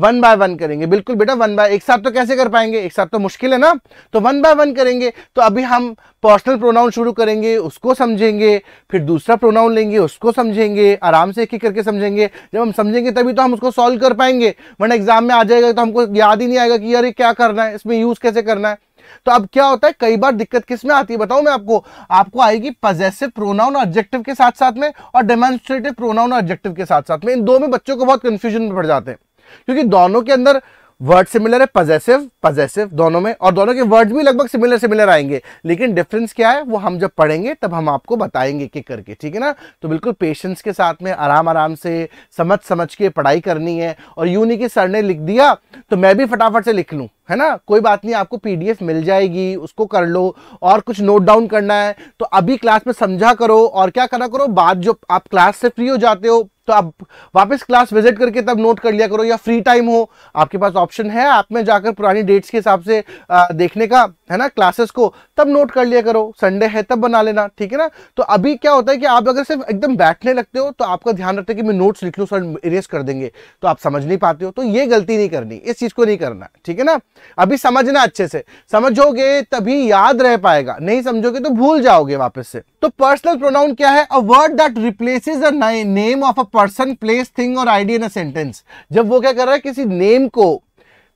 वन बाय वन करेंगे बिल्कुल बेटा वन बाय एक साथ तो कैसे कर पाएंगे एक साथ तो मुश्किल है ना तो वन बाय वन करेंगे तो अभी हम पर्सनल प्रोनाउन शुरू करेंगे उसको समझेंगे फिर दूसरा प्रोनाउन लेंगे उसको समझेंगे आराम से एक ही करके समझेंगे जब हम समझेंगे तभी तो हम उसको सॉल्व कर पाएंगे वरना एग्जाम में आ जाएगा तो हमको याद ही नहीं आएगा कि यार क्या करना है इसमें यूज कैसे करना है तो अब क्या होता है कई बार दिक्कत किस में आती है बताओ मैं आपको आपको आएगी पजेसिव प्रोनाउन ऑब्जेक्टिव के साथ साथ में और डेमोन्स्ट्रेटिव प्रोनाउन ऑब्जेक्टिव के साथ साथ में इन दो में बच्चों को बहुत कंफ्यूजन में पड़ जाते हैं क्योंकि दोनों के अंदर वर्ड सिमिलर है पजेसिव पजेसिव दोनों में और दोनों के वर्ड भी लगभग सिमिलर सिमिलर आएंगे लेकिन डिफरेंस क्या है वो हम जब पढ़ेंगे तब हम आपको बताएंगे कि करके ठीक है ना तो बिल्कुल पेशेंस के साथ में आराम आराम से समझ समझ के पढ़ाई करनी है और यू नहीं कि सर ने लिख दिया तो मैं भी फटाफट से लिख लूँ है ना कोई बात नहीं आपको पीडीएफ मिल जाएगी उसको कर लो और कुछ नोट डाउन करना है तो अभी क्लास में समझा करो और क्या करा करो बाद जो आप क्लास से फ्री हो जाते हो तो आप वापस क्लास विजिट करके तब नोट कर लिया करो या फ्री टाइम हो आपके पास ऑप्शन है आप में जाकर पुरानी डेट्स के हिसाब से आ, देखने का है ना क्लासेस को तब नोट कर लिया करो संडे है तब बना लेना ठीक है ना तो अभी क्या होता है कि आप अगर सिर्फ एकदम बैठने लगते हो तो आपका ध्यान रखते हैं कि मैं नोट्स लिख लूँ सर इरेज कर देंगे तो आप समझ नहीं पाते हो तो ये गलती नहीं करनी इस चीज़ को नहीं करना ठीक है ना अभी समझना अच्छे से समझोगे तभी याद रह पाएगा नहीं समझोगे तो भूल जाओगे वापस से तो पर्सनल प्रोनाउन क्या है a word that replaces a name of a person place thing और आइडिया इन अ सेंटेंस जब वो क्या कर रहा है किसी नेम को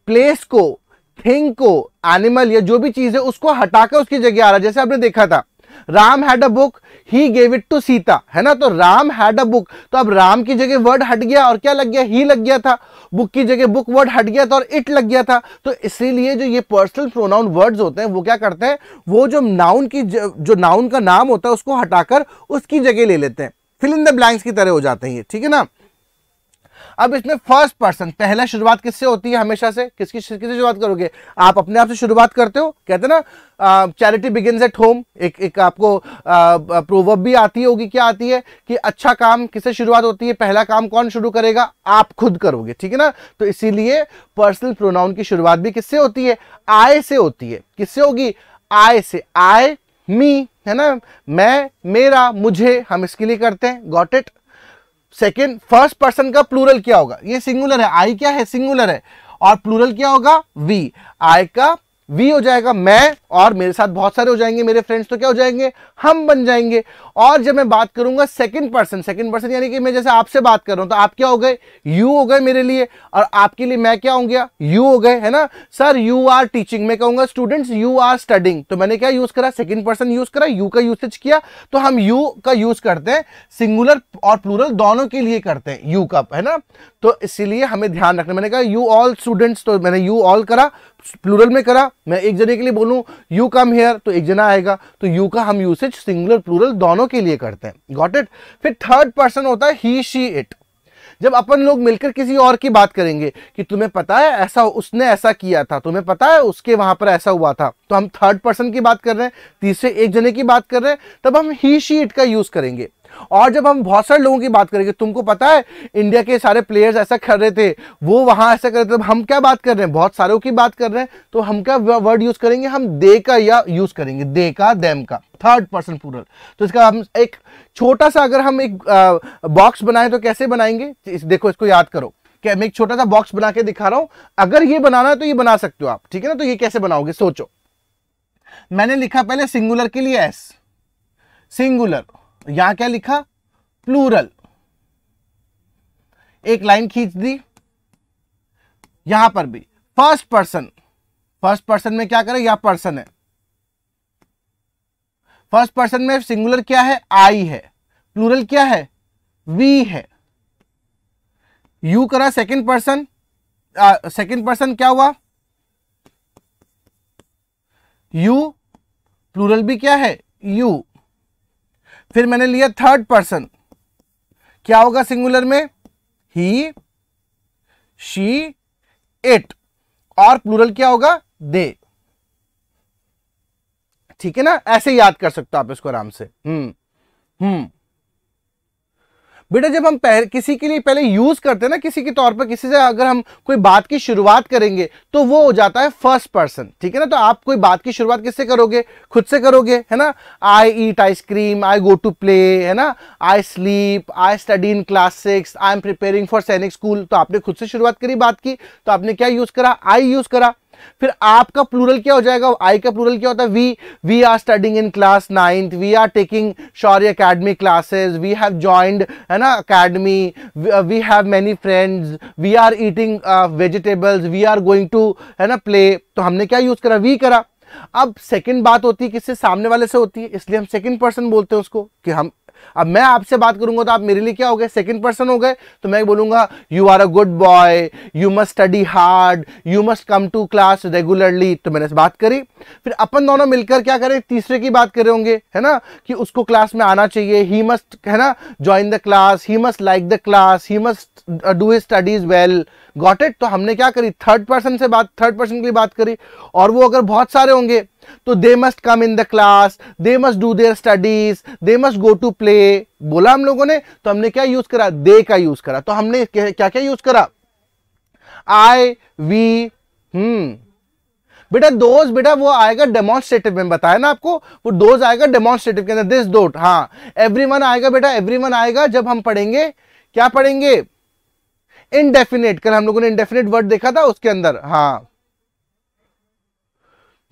प्लेस को थिंग को एनिमल या जो भी चीज है उसको हटाकर उसकी जगह आ रहा है जैसे आपने देखा था Ram had a book he gave it to Sita है ना तो राम हैड अ बुक तो अब राम की जगह वर्ड हट गया और क्या लग गया ही लग गया था बुक की जगह बुक वर्ड हट गया था और इट लग गया था तो इसीलिए जो ये पर्सनल प्रोनाउन वर्ड्स होते हैं वो क्या करते हैं वो जो नाउन की जो नाउन का नाम होता है उसको हटाकर उसकी जगह ले लेते हैं फिल इन द ब्लैंक्स की तरह हो जाते हैं ठीक है ना अब इसमें फर्स्ट पर्सन पहला शुरुआत किससे होती है हमेशा से किसकी किससे शुरुआत करोगे आप अपने आप से शुरुआत करते हो कहते ना चैरिटी बिगिन एट होम एक एक आपको प्रोवर्ब भी आती होगी क्या आती है कि अच्छा काम किससे शुरुआत होती है पहला काम कौन शुरू करेगा आप खुद करोगे ठीक है ना तो इसीलिए पर्सनल प्रोनाउन की शुरुआत भी किससे होती है आय से होती है किससे होगी आय से आय मी है ना मैं मेरा मुझे हम इसके लिए करते हैं got it second first person का प्लूरल क्या होगा ये सिंगुलर है आई क्या है सिंगुलर है और प्लूरल क्या होगा वी आई का वी हो जाएगा मैं और मेरे साथ बहुत सारे हो जाएंगे मेरे फ्रेंड्स तो क्या हो जाएंगे हम बन जाएंगे और जब मैं बात करूंगा सेकंड पर्सन सेकंड पर्सन यानी कि मैं जैसे आपसे बात कर रहा हूं तो आप क्या हो गए यू हो गए मेरे लिए और आपके लिए मैं क्या हो गया यू हो गए है ना सर यू आर टीचिंग मैं कहूंगा स्टूडेंट्स यू आर स्टडिंग तो मैंने क्या यूज करा सेकेंड पर्सन यूज करा यू का यूसेज किया तो हम यू का यूज करते हैं सिंगुलर और प्लूरल दोनों के लिए करते हैं यू का है ना तो इसीलिए हमें ध्यान रखना मैंने कहा यू ऑल स्टूडेंट्स तो मैंने यू ऑल करा प्लूरल में करा मैं एक जने के लिए बोलूं यू कम हेयर तो एक जना आएगा तो यू का हम यूसेज सिंगुलर प्लूरल दोनों के लिए करते हैं गॉट इट फिर थर्ड पर्सन होता है ही शी इट जब अपन लोग मिलकर किसी और की बात करेंगे कि तुम्हें पता है ऐसा उसने ऐसा किया था तुम्हें पता है उसके वहां पर ऐसा हुआ था तो हम थर्ड पर्सन की बात कर रहे हैं तीसरे एक जने की बात कर रहे हैं तब हम ही शी इट का यूज करेंगे और जब हम बहुत सारे लोगों की बात करेंगे तुमको पता है इंडिया के सारे प्लेयर्स ऐसा कर रहे थे वो वहां ऐसा कर रहे थे हम क्या बात कर रहे हैं बहुत सारों की बात कर रहे हैं तो हम क्या वर्ड यूज़ करेंगे हम दे का या यूज़ करेंगे दे का देम का थर्ड पर्सन पूरल तो इसका हम एक छोटा सा अगर हम एक बॉक्स बनाए तो कैसे बनाएंगे इस, देखो इसको याद करो क्या मैं एक छोटा सा बॉक्स बना के दिखा रहा हूं अगर ये बनाना है तो ये बना सकते हो आप ठीक है ना तो ये कैसे बनाओगे सोचो मैंने लिखा पहले सिंगुलर के लिए एस सिंगुलर यहां क्या लिखा प्लूरल एक लाइन खींच दी यहां पर भी फर्स्ट पर्सन फर्स्ट पर्सन में क्या करें यह पर्सन है फर्स्ट पर्सन में सिंगुलर क्या है आई है प्लूरल क्या है वी है यू करा सेकंड पर्सन सेकंड पर्सन क्या हुआ यू प्लूरल भी क्या है यू फिर मैंने लिया थर्ड पर्सन क्या होगा सिंगुलर में ही शी इट और प्लूरल क्या होगा दे ठीक है ना ऐसे याद कर सकते हो आप इसको आराम से हम्म हम्म बेटा जब हम पहले किसी के लिए पहले यूज़ करते हैं ना किसी के तौर पर किसी से अगर हम कोई बात की शुरुआत करेंगे तो वो हो जाता है फर्स्ट पर्सन ठीक है ना तो आप कोई बात की शुरुआत किससे करोगे खुद से करोगे है ना I eat ice cream I go to play है ना I sleep I study in class six I am preparing for Sainik School तो आपने खुद से शुरुआत करी बात की तो आपने क्या यूज़ करा आई यूज़ करा फिर आपका प्लूरल क्या हो जाएगा आई का प्लूरल क्या होता है we we are studying in class ninth we are taking Shaurya Academy classes we have joined है ना academy we have many friends we are eating vegetables we are going to है ना प्ले तो हमने क्या यूज़ करा वी करा अब सेकंड बात होती है किससे सामने वाले से होती है इसलिए हम सेकंड पर्सन बोलते हैं उसको कि हम अब मैं आपसे बात करूंगा तो आप मेरे लिए क्या हो गए सेकेंड पर्सन हो गए तो मैं बोलूंगा you are a good boy you must study hard you must come to class regularly तो मैंने बात करी फिर अपन दोनों मिलकर क्या करें तीसरे की बात करे होंगे है ना कि उसको क्लास में आना चाहिए ही मस्ट है ना join the class he must like the class he must do his studies well got it तो हमने क्या करी थर्ड पर्सन से बात थर्ड पर्सन की बात करी और वो अगर बहुत सारे होंगे तो they must come in the class they must do their studies they must go to play बोला हम लोगों ने तो हमने क्या यूज करा दे का यूज करा तो हमने क्या क्या यूज करा आई वी हम्म बेटा दोज बेटा वो आएगा डेमोन्स्ट्रेटिव में बताया ना आपको वो दोज आएगा डेमोन्स्ट्रेटिव के अंदर दिस डोट हाँ एवरी वन आएगा बेटा एवरी वन आएगा जब हम पढ़ेंगे क्या पढ़ेंगे इनडेफिनेट कल हम लोगों ने इनडेफिनेट वर्ड देखा था उसके अंदर हाँ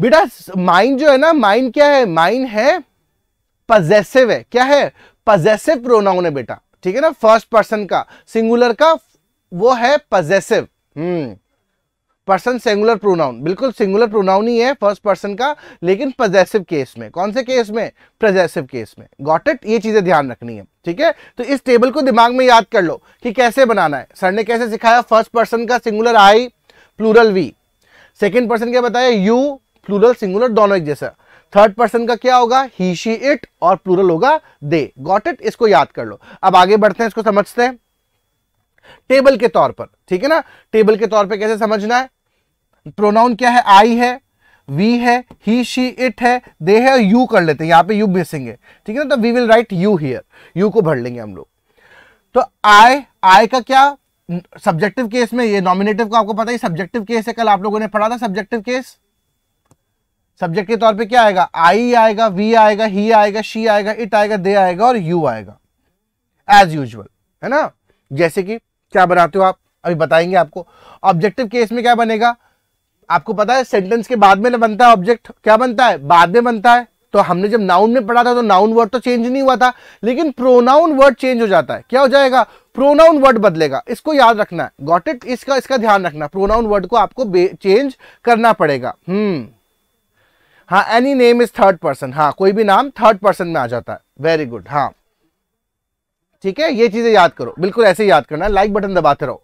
बेटा माइंड जो है ना माइंड क्या है माइंड है पजेसिव है क्या है पजेसिव प्रोनाउन है बेटा ठीक है ना फर्स्ट पर्सन का सिंगुलर का वो है पजेसिव हम्म पर्सन सिंगुलर प्रोनाउन बिल्कुल सिंगुलर प्रोनाउन ही है फर्स्ट पर्सन का लेकिन पजेसिव केस में कौन से केस में पजेसिव केस में गॉट इट ये चीजें ध्यान रखनी है ठीक है तो इस टेबल को दिमाग में याद कर लो कि कैसे बनाना है सर ने कैसे सिखाया फर्स्ट पर्सन का singular I plural we second person क्या बताया यू प्लूरल सिंगुलर दोनों एक जैसा थर्ड पर्सन का क्या होगा ही शी इट और प्लूरल होगा दे गॉट इट इसको याद कर लो अब आगे बढ़ते हैं इसको समझते हैं टेबल के तौर पर ठीक है ना टेबल के तौर पर कैसे समझना है प्रोनाउन क्या है आई है वी है ही शी इट है दे है और यू कर लेते हैं यहां पे यू मिसिंग है ठीक है ना तो we will write you here you को भर लेंगे हम लोग तो आई आई का क्या सब्जेक्टिव केस में ये नॉमिनेटिव का आपको पता है सब्जेक्टिव केस है कल आप लोगों ने पढ़ा था सब्जेक्टिव केस सब्जेक्ट के तौर पे क्या आएगा आई आएगा वी आएगा ही आएगा शी आएगा इट आएगा दे आएगा और यू आएगा एज यूजल है ना जैसे कि क्या बनाते हो आप अभी बताएंगे आपको ऑब्जेक्टिव केस में क्या बनेगा आपको पता है सेंटेंस के बाद में ना बनता है ऑब्जेक्ट क्या बनता है बाद में बनता है तो हमने जब नाउन में पढ़ा था तो नाउन वर्ड तो चेंज नहीं हुआ था लेकिन प्रोनाउन वर्ड चेंज हो जाता है क्या हो जाएगा प्रोनाउन वर्ड बदलेगा इसको याद रखना है गॉट इट इसका इसका ध्यान रखना प्रोनाउन वर्ड को आपको चेंज करना पड़ेगा हम्म हाँ any name is third person हाँ कोई भी नाम थर्ड पर्सन में आ जाता है वेरी गुड हाँ ठीक है ये चीजें याद करो बिल्कुल ऐसे याद करना लाइक बटन दबाते रहो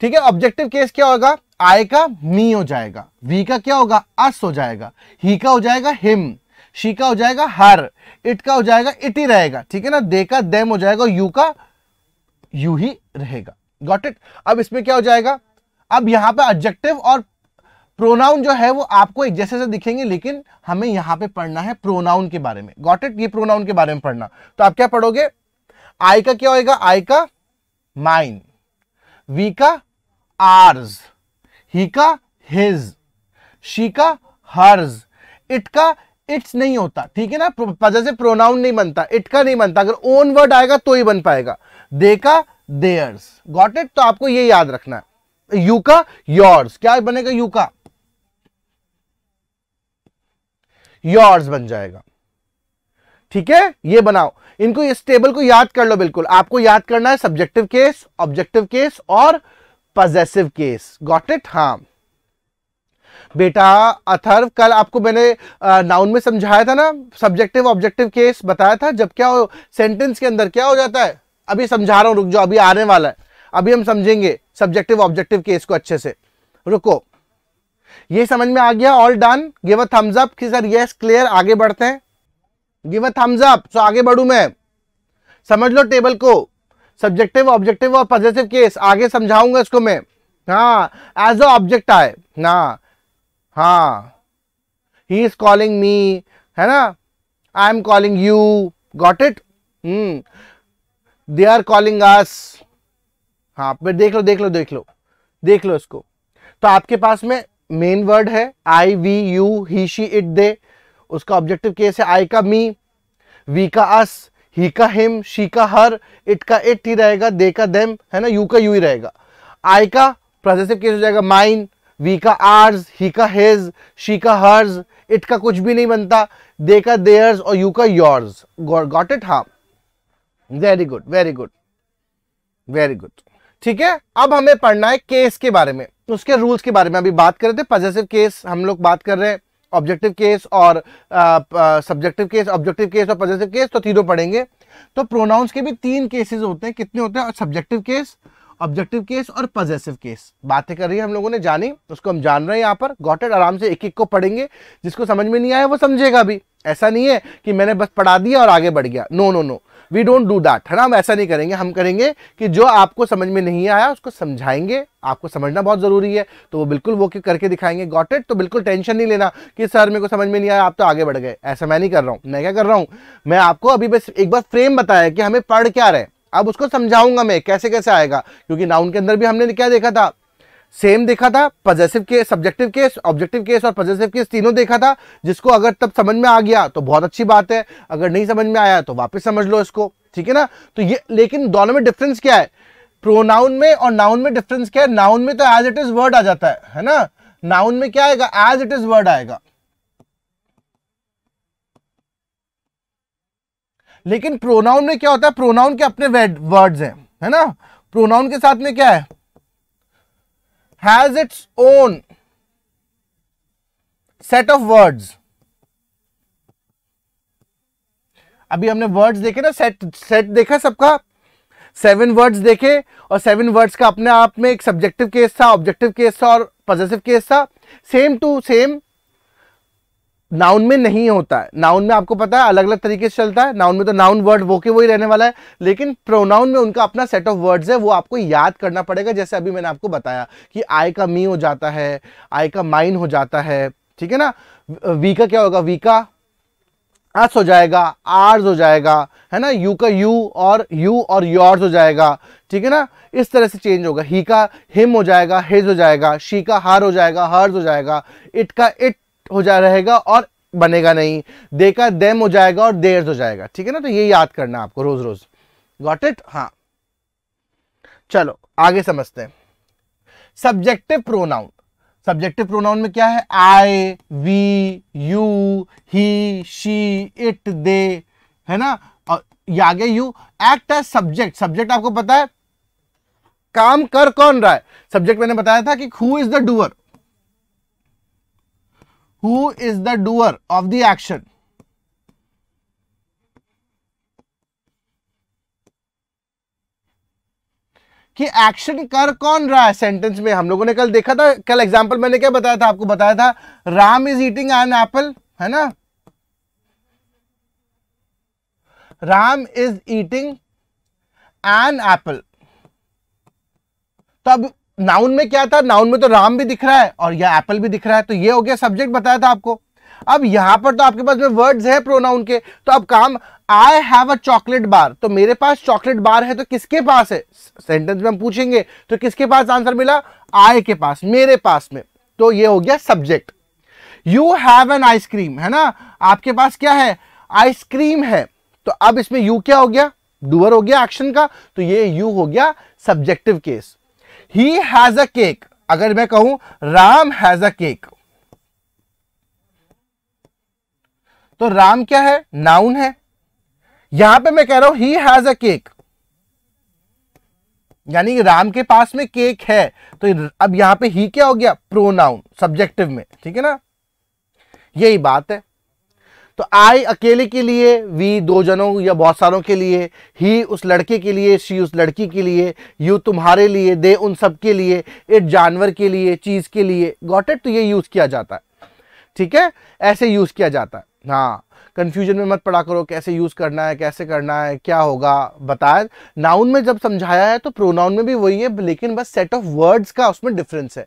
ठीक है ऑब्जेक्टिव केस क्या होगा आय का मी हो जाएगा वी का क्या होगा अस हो जाएगा ही का हो जाएगा हिम शी का हो जाएगा हर इट का हो जाएगा इट ही रहेगा ठीक है ना दे का देम हो जाएगा यू का यू ही रहेगा गॉट इट अब इसमें क्या हो जाएगा अब यहाँ पे ऑब्जेक्टिव और प्रोनाउन जो है वो आपको एक जैसे जैसे दिखेंगे लेकिन हमें यहां पे पढ़ना है प्रोनाउन के बारे में गॉट इट ये प्रोनाउन के बारे में पढ़ना तो आप क्या पढ़ोगे आई का क्या होएगा आई का माइन वी का आर्स ही का हिज शी का हर्ज इट का इट्स नहीं होता ठीक है ना जैसे प्रोनाउन नहीं बनता इट का नहीं बनता अगर ओन वर्ड आएगा तो ही बन पाएगा दे का देयर्स गॉट इट तो आपको ये याद रखना है यू का योर्स क्या बनेगा यू का योर्स बन जाएगा ठीक है ये बनाओ इनको इस टेबल को याद कर लो बिल्कुल आपको याद करना है सब्जेक्टिव केस ऑब्जेक्टिव केस और पजेसिव केस गॉट इट हाँ बेटा अथर्व कल आपको मैंने नाउन में समझाया था ना सब्जेक्टिव ऑब्जेक्टिव केस बताया था जब क्या हो सेंटेंस के अंदर क्या हो जाता है अभी समझा रहा हूं रुक जाओ अभी आने वाला है अभी हम समझेंगे सब्जेक्टिव ऑब्जेक्टिव केस को अच्छे से रुको ये समझ में आ गया all done give a thumbs up कि सर यस क्लियर आगे बढ़ते हैं give a thumbs up so आगे बढ़ू मैं समझ लो टेबल को सब्जेक्टिव ऑब्जेक्टिव और पॉजिटिव केस आगे समझाऊंगा इसको मैं हाँ एज अ ऑब्जेक्ट आए ना हाँ ही इज कॉलिंग मी है ना I am calling you got it they are calling us हाँ देख लो देख लो देख लो देख लो इसको तो आपके पास में मेन वर्ड है I we you he she it they उसका ऑब्जेक्टिव केस है आई का मी वी का अस ही का हिम शी का हर इट का इट ही रहेगा दे का देम है ना यू का यू ही रहेगा आई का प्रोसेसिव केस हो जाएगा माइन वी का आर्स ही का हिज शी का हर्ज इट का कुछ भी नहीं बनता दे का देयर्स और यू का योर्स गॉट इट हाँ very good very good very good ठीक है अब हमें पढ़ना है केस के बारे में उसके रूल्स के बारे में अभी बात कर रहे थे पजेसिव केस हम लोग बात कर रहे हैं ऑब्जेक्टिव केस और सब्जेक्टिव केस ऑब्जेक्टिव केस और पजेसिव केस तो तीनों पढ़ेंगे तो प्रोनाउंस के भी तीन केसेस होते हैं कितने होते हैं सब्जेक्टिव केस ऑब्जेक्टिव केस और पजेसिव केस बातें कर रही है हम लोगों ने जानी उसको हम जान रहे हैं यहाँ पर गॉटेड आराम से एक एक को पढ़ेंगे जिसको समझ में नहीं आया वो समझेगा भी ऐसा नहीं है कि मैंने बस पढ़ा दिया और आगे बढ़ गया no no no we don't do that है ना हम ऐसा नहीं करेंगे हम करेंगे कि जो आपको समझ में नहीं आया उसको समझाएंगे आपको समझना बहुत ज़रूरी है तो वो बिल्कुल वो करके दिखाएंगे गॉट इट तो बिल्कुल टेंशन नहीं लेना कि सर मेरे को समझ में नहीं आया आप तो आगे बढ़ गए ऐसा मैं नहीं कर रहा हूँ मैं क्या कर रहा हूँ मैं आपको अभी बस एक बार फ्रेम बताया कि हमें पढ़ क्या रहे अब उसको समझाऊंगा मैं कैसे कैसे आएगा क्योंकि नाउन के अंदर भी हमने क्या देखा था सेम देखा था possessive case subjective case objective case और पजेसिव केस तीनों देखा था जिसको अगर तब समझ में आ गया तो बहुत अच्छी बात है अगर नहीं समझ में आया तो वापस समझ लो इसको ठीक है ना तो ये लेकिन दोनों में डिफरेंस क्या है प्रोनाउन में और नाउन में डिफरेंस क्या है नाउन में तो एज इट इज वर्ड आ जाता है है ना नाउन में क्या आएगा एज इट इज वर्ड आएगा लेकिन प्रोनाउन में क्या होता है प्रोनाउन के अपने वर्ड्स हैं है ना प्रोनाउन के साथ में क्या है has its own set of words अभी हमने वर्ड्स देखे ना सेट सेट देखा सबका सेवन वर्ड्स देखे और सेवन वर्ड्स का अपने आप में एक सब्जेक्टिव केस था ऑब्जेक्टिव केस था और पॉजिटिव केस था सेम टू सेम नाउन में नहीं होता है नाउन में आपको पता है अलग अलग तरीके से चलता है नाउन में तो नाउन वर्ड वो के वही रहने वाला है लेकिन प्रोनाउन में उनका अपना सेट ऑफ वर्ड्स है वो आपको याद करना पड़ेगा जैसे अभी मैंने आपको बताया कि आई का मी हो जाता है आई का माइन हो जाता है ठीक है ना वी का क्या होगा वी का अस हो जाएगा आर्स हो जाएगा है ना यू का यू और यू और योर्स हो जाएगा ठीक है ना इस तरह से चेंज होगा ही का हिम हो जाएगा हिज हो जाएगा शी का हार हो जाएगा हर्ज हो जाएगा इट का इट हो जा रहेगा और बनेगा नहीं देखा देम हो जाएगा और देर्स हो जाएगा ठीक है ना तो ये याद करना आपको रोज रोज गॉट इट हाँ चलो आगे समझते हैं सब्जेक्टिव प्रोनाउन सब्जेक्टिव प्रोनाउन में क्या है I we you he she it they है ना और आगे you act as subject subject आपको पता है काम कर कौन रहा है सब्जेक्ट मैंने बताया था कि who is the doer who is the doer of the action कि एक्शन कर कौन रहा है सेंटेंस में हम लोगों ने कल देखा था कल एग्जांपल मैंने क्या बताया था आपको बताया था Ram is eating an apple है ना Ram is eating an apple तो अब नाउन में क्या था नाउन में तो राम भी दिख रहा है और यह एप्पल भी दिख रहा है तो ये हो गया सब्जेक्ट बताया था आपको अब यहां पर तो आपके पास में वर्ड्स है प्रोनाउन के तो अब काम I have a chocolate bar तो मेरे पास चॉकलेट बार है तो किसके पास है सेंटेंस में हम पूछेंगे तो किसके पास आंसर मिला आई के पास मेरे पास में तो ये हो गया subject you have an ice cream है ना आपके पास क्या है आइसक्रीम है तो अब इसमें यू क्या हो गया डूअर हो गया एक्शन का तो ये यू हो गया subjective case he has a cake अगर मैं कहूं राम हैज अ केक तो राम क्या है नाउन है यहां पे मैं कह रहा हूं ही हैज अ केक यानी राम के पास में केक है तो अब यहां पे ही क्या हो गया प्रोनाउन सब्जेक्टिव में ठीक है ना यही बात है तो आई अकेले के लिए वी दो जनों या बहुत सारों के लिए ही उस लड़के के लिए शी उस लड़की के लिए यू तुम्हारे लिए दे उन सब के लिए इट जानवर के लिए चीज़ के लिए गॉट इट तो ये यूज़ किया जाता है ठीक है ऐसे यूज़ किया जाता है हाँ कन्फ्यूजन में मत पड़ा करो कैसे यूज़ करना है कैसे करना है क्या होगा बताया नाउन में जब समझाया है तो प्रोनाउन में भी वही है लेकिन बस सेट ऑफ वर्ड्स का उसमें डिफरेंस है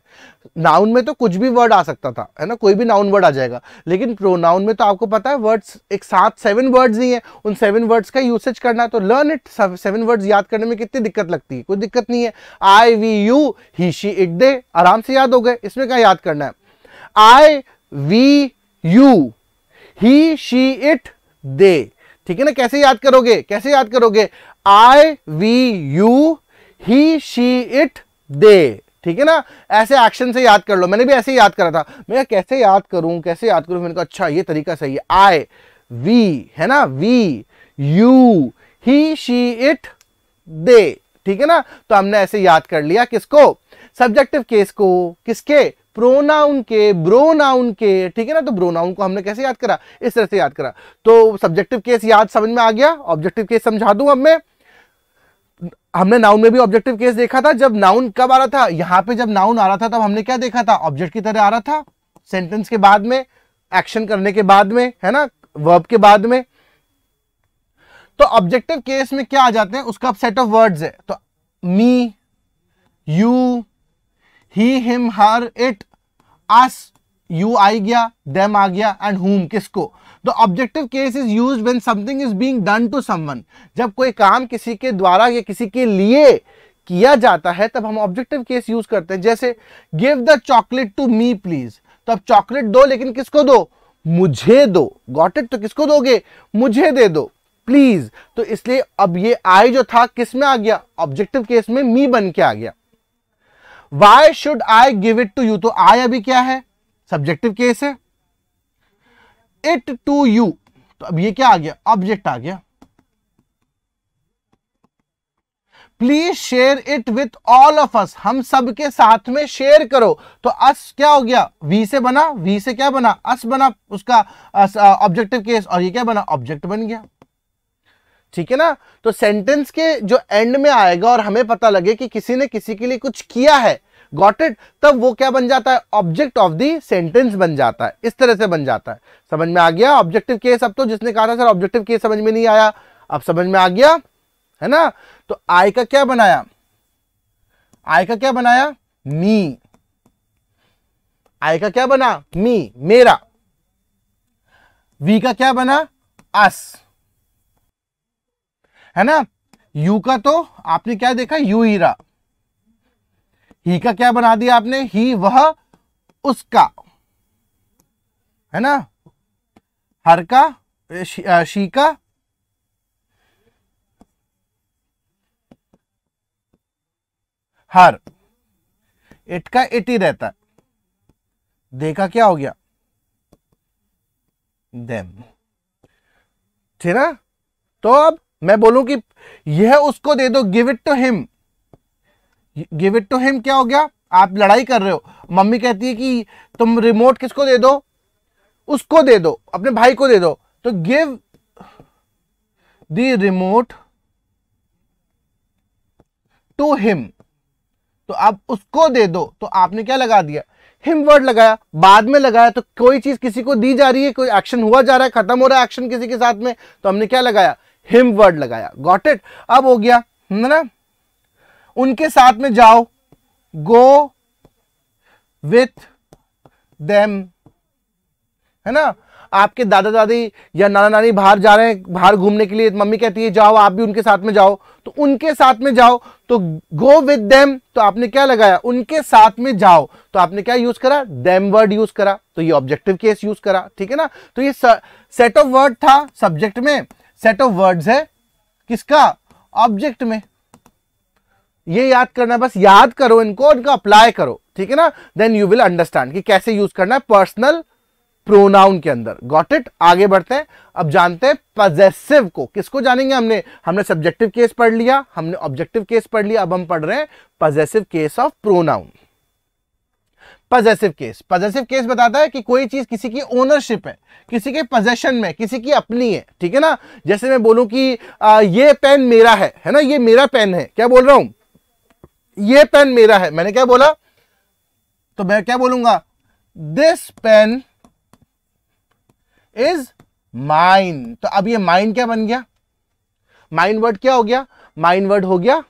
नाउन में तो कुछ भी वर्ड आ सकता था है ना कोई भी नाउन वर्ड आ जाएगा लेकिन प्रोनाउन में तो आपको पता है वर्ड्स एक साथ सेवन वर्ड्स ही है उन सेवन वर्ड्स का यूसेज करना है तो लर्न इट सेवन वर्ड्स याद करने में कितनी दिक्कत लगती है कोई दिक्कत नहीं है I we you he she it they आराम से याद हो गए इसमें क्या याद करना है I we you he she it they ठीक है ना कैसे याद करोगे कैसे याद करोगे I we you he she it they ठीक है ना ऐसे एक्शन से याद कर लो मैंने भी ऐसे याद करा था मैं कैसे याद करूं कैसे याद करूं मैंने कहा अच्छा ये तरीका सही है आई वी है ना we you he she it they ठीक है ना तो हमने ऐसे याद कर लिया किसको सब्जेक्टिव केस को किसके प्रोनाउन के ब्रोनाउन के ठीक है ना तो ब्रोनाउन को हमने कैसे याद करा इस तरह से याद करा तो सब्जेक्टिव केस याद समझ में आ गया ऑब्जेक्टिव केस समझा दूं अब मैं हमने नाउन में भी ऑब्जेक्टिव केस देखा था जब नाउन कब आ रहा था यहां पे जब नाउन आ रहा था तब हमने क्या देखा था ऑब्जेक्ट की तरह आ रहा था सेंटेंस के बाद में एक्शन करने के बाद में है ना वर्ब के बाद में तो ऑब्जेक्टिव केस में क्या आ जाते हैं उसका सेट ऑफ वर्ड्स है तो me you he him her it us you I गया देम आ गया एंड हुम किसको तो objective case is use when something is being done to someone जब कोई काम किसी के द्वारा या किसी के लिए किया जाता है तब हम ऑब्जेक्टिव केस यूज करते हैं जैसे give the chocolate to me please तो अब चॉकलेट दो लेकिन किसको दो मुझे दो गॉट इट तो किसको दोगे मुझे दे दो प्लीज तो इसलिए अब ये आई जो था किस में आ गया ऑब्जेक्टिव केस में मी बन के आ गया why should I give it to you तो आई अभी क्या है सब्जेक्टिव केस है इट टू यू तो अब ये क्या आ गया ऑब्जेक्ट आ गया please share it with all of us हम सबके साथ में शेयर करो तो अस क्या हो गया वी से बना वी से क्या बना अस बना उसका ऑब्जेक्टिव केस uh, और ये क्या बना ऑब्जेक्ट बन गया ठीक है ना तो सेंटेंस के जो एंड में आएगा और हमें पता लगे कि किसी ने किसी के लिए कुछ किया है गॉट इट तब वो क्या बन जाता है ऑब्जेक्ट ऑफ दी सेंटेंस बन जाता है इस तरह से बन जाता है समझ में आ गया ऑब्जेक्टिव केस अब तो जिसने कहा था सर ऑब्जेक्टिव केस समझ में नहीं आया अब समझ में आ गया है ना तो आई का क्या बनाया आय का क्या बनाया मी आय का क्या बना मी मेरा वी का क्या बना अस है ना यू का तो आपने क्या देखा यू हीरा ही का क्या बना दिया आपने ही वह उसका है ना हर का शी का हर इट का इट ही रहता है देखा क्या हो गया देम ठीक ना तो अब मैं बोलूं कि यह उसको दे दो give it to him give it to him क्या हो गया आप लड़ाई कर रहे हो मम्मी कहती है कि तुम रिमोट किसको दे दो उसको दे दो अपने भाई को दे दो तो give the remote to him तो आप उसको दे दो तो आपने क्या लगा दिया हिम वर्ड लगाया बाद में लगाया तो कोई चीज किसी को दी जा रही है कोई एक्शन हुआ जा रहा है खत्म हो रहा है एक्शन किसी के साथ में तो हमने क्या लगाया हिम वर्ड लगाया गॉट इट अब हो गया है ना उनके साथ में जाओ गो विथ देम है ना आपके दादा दादी या नाना नानी बाहर जा रहे हैं बाहर घूमने के लिए मम्मी कहती है जाओ आप भी उनके साथ में जाओ तो उनके साथ में जाओ तो गो विथ देम तो आपने क्या लगाया उनके साथ में जाओ तो आपने क्या यूज करा देम वर्ड यूज करा तो ये ऑब्जेक्टिव केस यूज करा ठीक है ना तो ये सेट ऑफ वर्ड था सब्जेक्ट में सेट ऑफ वर्ड्स है किसका ऑब्जेक्ट में ये याद करना बस याद करो इनको इनका अप्लाई करो ठीक है ना देन यू विल अंडरस्टैंड कि कैसे यूज करना है पर्सनल प्रोनाउन के अंदर गॉट इट आगे बढ़ते हैं अब जानते हैं पजेसिव को किसको जानेंगे हमने हमने सब्जेक्टिव केस पढ़ लिया हमने ऑब्जेक्टिव केस पढ़ लिया अब हम पढ़ रहे हैं possessive case of pronoun possessive case possessive case बताता है कि कोई चीज किसी की ओनरशिप है किसी के पोजेशन में किसी की अपनी है ठीक है ना जैसे मैं बोलूं कि आ, ये पेन मेरा है है ना ये मेरा पेन है क्या बोल रहा हूं ये पेन मेरा है मैंने क्या बोला तो मैं क्या बोलूंगा दिस पेन इज माइन तो अब ये माइन क्या बन गया माइन वर्ड क्या हो गया माइन वर्ड हो गया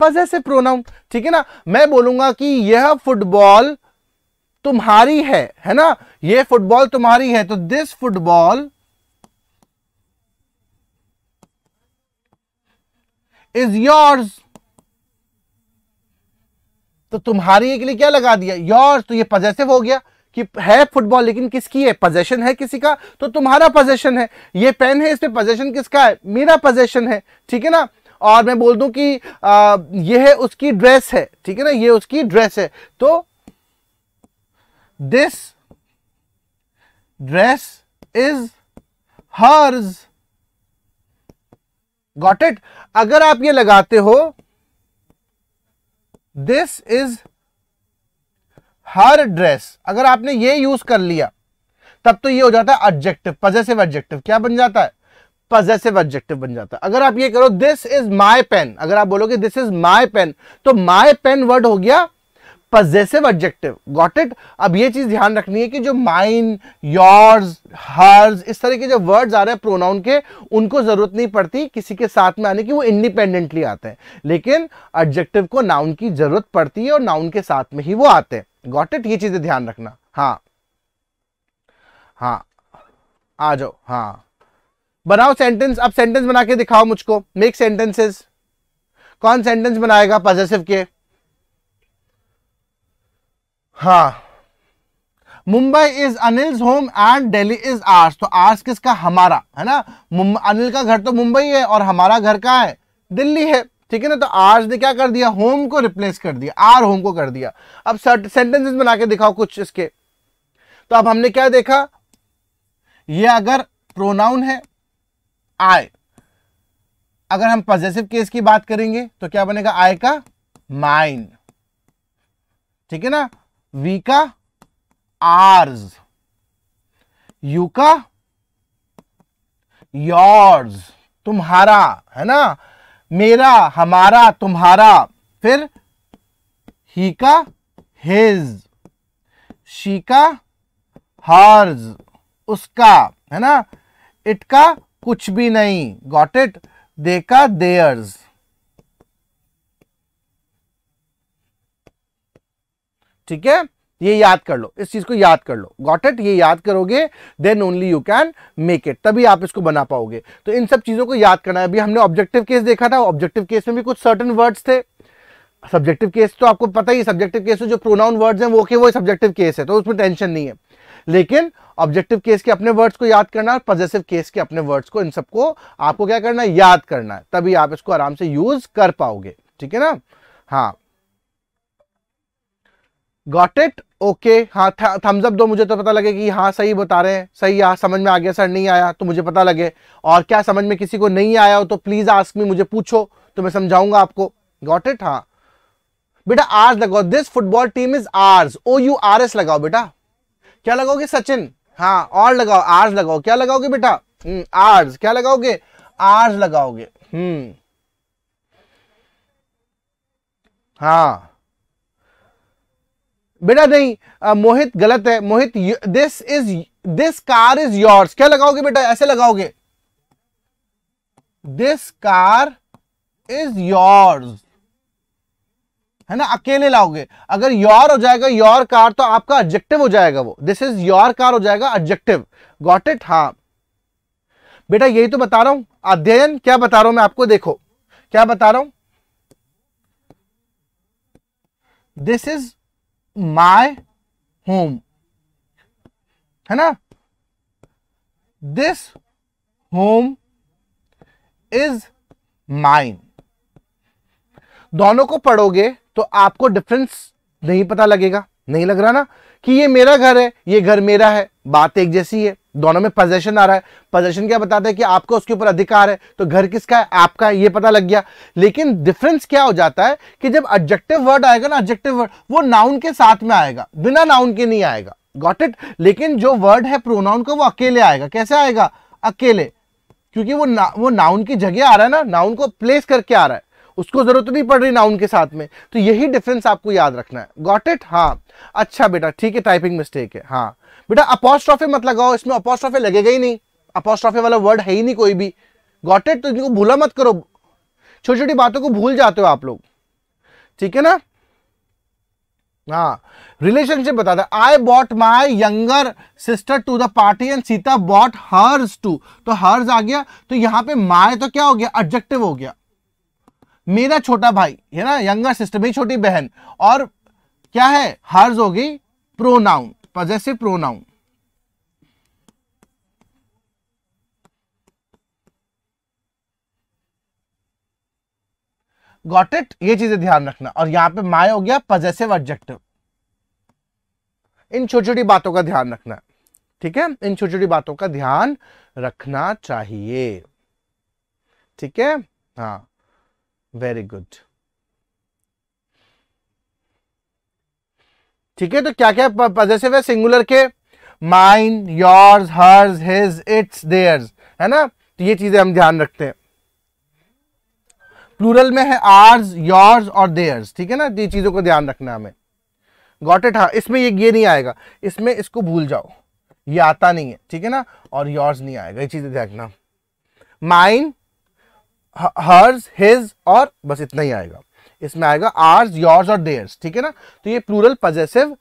पजेसिव प्रोनाउन ठीक है ना मैं बोलूंगा कि यह फुटबॉल तुम्हारी है है ना ये फुटबॉल तुम्हारी है तो दिस फुटबॉल इज योर्स तो तुम्हारी के लिए क्या लगा दिया योर्स तो ये पजेसिव हो गया कि है फुटबॉल लेकिन किसकी है पोजेशन है किसी का तो तुम्हारा पोजेशन है ये पेन है इसमें पोजेशन किसका है मेरा पोजेशन है ठीक है ना और मैं बोल दूं कि आ, ये है उसकी ड्रेस है ठीक है ना ये उसकी ड्रेस है तो This dress is hers. Got it? अगर आप ये लगाते हो दिस इज हर ड्रेस अगर आपने ये यूज कर लिया तब तो ये हो जाता है ऑब्जेक्टिव पजेसिव ऑब्जेक्टिव क्या बन जाता है पजेसिव ऑब्जेक्टिव बन जाता है अगर आप ये करो दिस इज माई पेन अगर आप बोलोगे दिस इज माई पेन तो माई पेन वर्ड हो गया पजेसिव एडजेक्टिव गॉट इट अब ये चीज ध्यान रखनी है कि जो माइन योर्स हर्ज इस तरह के जो वर्ड्स आ रहे हैं प्रोनाउन के उनको जरूरत नहीं पड़ती किसी के साथ में आने की वो इंडिपेंडेंटली आते हैं लेकिन एडजेक्टिव को नाउन की जरूरत पड़ती है और नाउन के साथ में ही वो आते हैं गॉट इट ये चीजें ध्यान रखना हाँ हाँ आ जाओ हाँ बनाओ सेंटेंस अब सेंटेंस बना के दिखाओ मुझको मेक सेंटेंसेस कौन सेंटेंस बनाएगा पॉजिटिव के हा Mumbai is Anil's home and Delhi is ours तो आर्स किसका हमारा है ना अनिल का घर तो मुंबई है और हमारा घर कहा है दिल्ली है ठीक है ना तो आर्स ने क्या कर दिया होम को रिप्लेस कर दिया आर होम को कर दिया अब सेंटेंसेस बना के दिखाओ कुछ इसके तो अब हमने क्या देखा ये अगर प्रोनाउन है आय अगर हम पॉजिटिव केस की बात करेंगे तो क्या बनेगा आय का माइन ठीक है ना v का आर्स यू का योर्स तुम्हारा है ना मेरा हमारा तुम्हारा फिर ही का हिज शी का हर्ज उसका है ना इट का कुछ भी नहीं गॉट इट दे का देयर्स ठीक है ये याद कर लो इस चीज को याद कर लो गॉट इट ये याद करोगे then only you can make it तभी आप इसको बना पाओगे तो इन सब चीजों को याद करना है अभी हमने ऑब्जेक्टिव केस देखा था ऑब्जेक्टिव केस में भी कुछ सर्टन वर्ड्स थे सब्जेक्टिव केस तो आपको पता ही सब्जेक्टिव केस में जो प्रोनाउन वर्ड्स हैं वो के वो सब्जेक्टिव केस है तो उसमें टेंशन नहीं है लेकिन ऑब्जेक्टिव केस के अपने वर्ड्स को याद करना और पॉजिटिव केस के अपने वर्ड्स को इन सबको आपको क्या करना है याद करना है तभी आप इसको आराम से यूज कर पाओगे ठीक है ना हाँ गॉट इट ओके हाँ थम्स अप दो मुझे तो पता लगे कि हाँ सही बता रहे हैं सही आ हाँ, समझ में आ गया सर नहीं आया तो मुझे पता लगे और क्या समझ में किसी को नहीं आया हो तो प्लीज़ आस्क मी मुझे पूछो तो मैं समझाऊंगा आपको गॉट इट हाँ बेटा आर्स लगाओ this football team is ours O U R S लगाओ बेटा क्या लगाओगे सचिन हाँ और लगाओ आर्स लगाओ क्या लगाओगे बेटा आर्स हम्म, क्या लगाओगे आर्स लगाओगे हम्म हाँ बेटा नहीं आ, मोहित गलत है Mohit this is this car is yours क्या लगाओगे बेटा ऐसे लगाओगे दिस कार इज योर्स है ना अकेले लाओगे अगर योर हो जाएगा योर कार तो आपका एडजेक्टिव हो जाएगा वो दिस इज योर कार हो जाएगा एडजेक्टिव गॉट इट हा बेटा यही तो बता रहा हूं अध्ययन क्या बता रहा हूं मैं आपको देखो क्या बता रहा हूं दिस इज माई होम है ना दिस होम इज माइन दोनों को पढ़ोगे तो आपको डिफरेंस नहीं पता लगेगा नहीं लग रहा ना कि ये मेरा घर है ये घर मेरा है बात एक जैसी है दोनों में पजेशन आ रहा है पजेशन क्या बताता है कि आपका उसके ऊपर अधिकार है तो घर किसका है आपका है ये पता लग गया लेकिन डिफरेंस क्या हो जाता है कि जब एडजेक्टिव वर्ड आएगा ना एडजेक्टिव वर्ड वो नाउन के साथ में आएगा बिना नाउन के नहीं आएगा गॉट इट लेकिन जो वर्ड है प्रोनाउन का वो अकेले आएगा कैसे आएगा अकेले क्योंकि वो ना वो नाउन की जगह आ रहा है ना नाउन को प्लेस करके आ रहा है उसको जरूरत नहीं पड़ रही नाउन के साथ में तो यही डिफरेंस आपको याद रखना है गॉट इट हाँ अच्छा बेटा ठीक है टाइपिंग मिस्टेक है हाँ बेटा अपोस्ट्रॉफे मत लगाओ इसमें अपॉस्ट्रॉफे लगेगा ही नहीं अपोस्ट्रॉफे वाला वर्ड है ही नहीं कोई भी गॉट इट तो इनको भूला मत करो छोटी छोटी बातों को भूल जाते हो आप लोग ठीक है ना हाँ रिलेशनशिप बता दें I bought my younger sister to the party and Sita bought hers too तो हर्स आ गया तो यहां पे माए तो क्या हो गया एडजेक्टिव हो गया मेरा छोटा भाई है ना यंगर सिस्टर मेरी छोटी बहन और क्या है हर्ज होगी pronoun possessive pronoun got it ये चीजें ध्यान रखना और यहां पे माय हो गया पजेसिव एडजेक्टिव इन छोटी छोटी बातों का ध्यान रखना ठीक है इन छोटी छोटी बातों का ध्यान रखना चाहिए ठीक है हाँ वेरी गुड ठीक है तो क्या क्या पजेसिव है सिंगुलर के mine yours hers his its theirs है ना तो ये चीजें हम ध्यान रखते हैं प्लूरल में है आर्स योर्स और देयर्स ठीक है ना तो ये चीजों को ध्यान रखना हमें गॉट इट हाँ इसमें ये ये नहीं आएगा इसमें इसको भूल जाओ ये आता नहीं है ठीक है ना और योर्स नहीं आएगा ये चीजें देखना माइन हर्स हिज और बस इतना ही आएगा इसमें आएगा आर्स योर्स और देयर्स ठीक है ना तो ये प्लूरल पजेसिव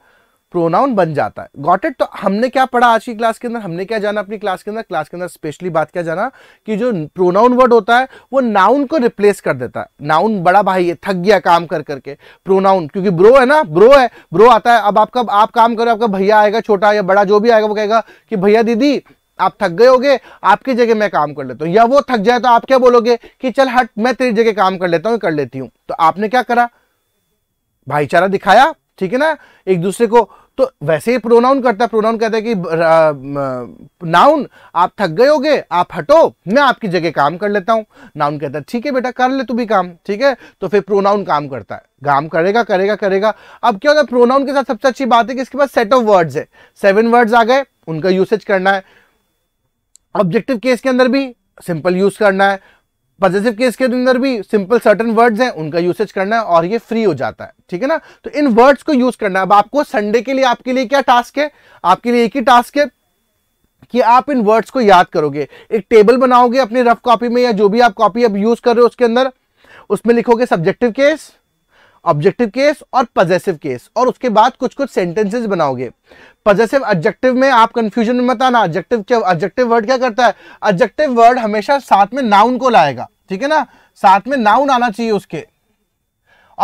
प्रोनाउन बन जाता है गॉट इट तो हमने क्या पढ़ा आज की क्लास के अंदर हमने क्या जाना अपनी क्लास के अंदर क्लास के अंदर स्पेशली बात क्या जाना कि जो प्रोनाउन वर्ड होता है वो नाउन को रिप्लेस कर देता है नाउन बड़ा भाई है थक गया काम कर करके प्रोनाउन क्योंकि ब्रो है ना ब्रो है ब्रो आता है अब आपका आप काम करो आपका भैया आएगा छोटा या बड़ा जो भी आएगा वो कहेगा कि भैया दीदी आप थक गए होगे आपकी जगह मैं काम कर लेता हूँ या वो थक जाए तो आप क्या बोलोगे कि चल हट मैं तेरी जगह काम कर लेता हूँ कर लेती हूँ तो आपने क्या करा भाईचारा दिखाया ठीक है ना एक दूसरे को तो वैसे ही प्रोनाउन करता है प्रोनाउन कहता है कि नाउन आप थक गए होगे आप हटो मैं आपकी जगह काम कर लेता हूँ नाउन कहता है ठीक है बेटा कर ले तू भी काम ठीक है तो फिर प्रोनाउन काम करता है काम करेगा करेगा करेगा अब क्या होता है प्रोनाउन के साथ सबसे अच्छी बात है कि इसके पास सेट ऑफ वर्ड्स है सेवन वर्ड्स आ गए उनका यूसेज करना है ऑब्जेक्टिव केस के अंदर भी सिंपल यूज करना है पॉजिटिव केस के अंदर भी सिंपल सर्टन वर्ड्स हैं उनका यूसेज करना है और ये फ्री हो जाता है ठीक है ना तो इन वर्ड्स को यूज करना है अब आपको संडे के लिए आपके लिए क्या टास्क है आपके लिए एक ही टास्क है कि आप इन वर्ड्स को याद करोगे एक टेबल बनाओगे अपनी रफ कॉपी में या जो भी आप कॉपी अब यूज कर रहे हो उसके अंदर उसमें लिखोगे सब्जेक्टिव केस ऑब्जेक्टिव केस और पजेसिव केस और उसके बाद कुछ कुछ सेंटेंसेस बनाओगे पजेसिव एडजेक्टिव में आप कंफ्यूजन में मत आना एडजेक्टिव क्या एडजेक्टिव वर्ड क्या करता है एडजेक्टिव वर्ड हमेशा साथ में नाउन को लाएगा ठीक है ना साथ में नाउन आना चाहिए उसके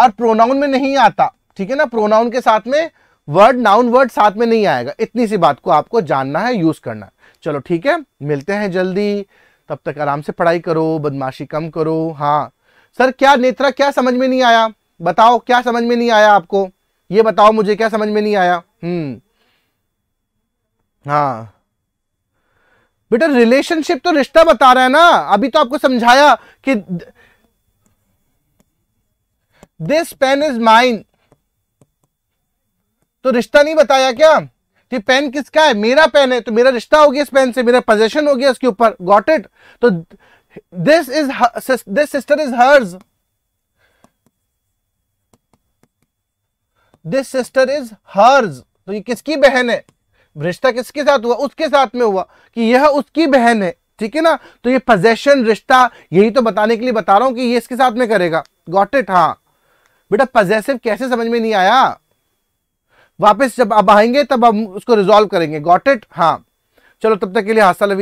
और प्रोनाउन में नहीं आता ठीक है ना प्रोनाउन के साथ में वर्ड नाउन वर्ड साथ में नहीं आएगा इतनी सी बात को आपको जानना है यूज करना है चलो ठीक है मिलते हैं जल्दी तब तक आराम से पढ़ाई करो बदमाशी कम करो हाँ सर क्या नेत्रा क्या समझ में नहीं आया बताओ क्या समझ में नहीं आया आपको ये बताओ मुझे क्या समझ में नहीं आया हम्म हाँ बेटा रिलेशनशिप तो रिश्ता बता रहा है ना अभी तो आपको समझाया कि दिस पेन इज माइन तो रिश्ता नहीं बताया क्या कि पेन किसका है मेरा पेन है तो मेरा रिश्ता हो गया इस पेन से मेरा पोजेशन हो गया उसके ऊपर गॉट इट तो this is this sister is hers this sister is hers तो ये किसकी बहन है रिश्ता किसके साथ हुआ उसके साथ में हुआ कि यह उसकी बहन है ठीक है ना तो ये पोजेशन रिश्ता यही तो बताने के लिए बता रहा हूं कि ये इसके साथ में करेगा गॉट इट हाँ बेटा पजेसिव कैसे समझ में नहीं आया वापस जब अब आएंगे तब हम उसको रिजॉल्व करेंगे गॉट इट हाँ चलो तब तक के लिए हासिल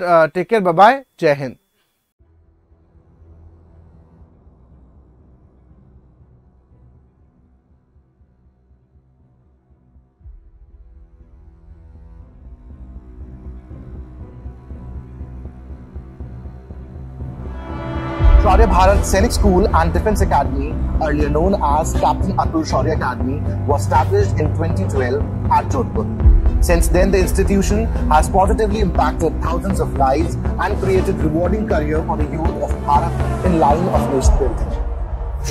टेक केयर बाय जय Hind Shaurya Bharat Sainik School and Defence Academy, earlier known as Captain Atul Shaurya Academy, was established in 2012 at Jodhpur. Since then, the institution has positively impacted thousands of lives and created rewarding career for the youth of Bharat in line of nation building.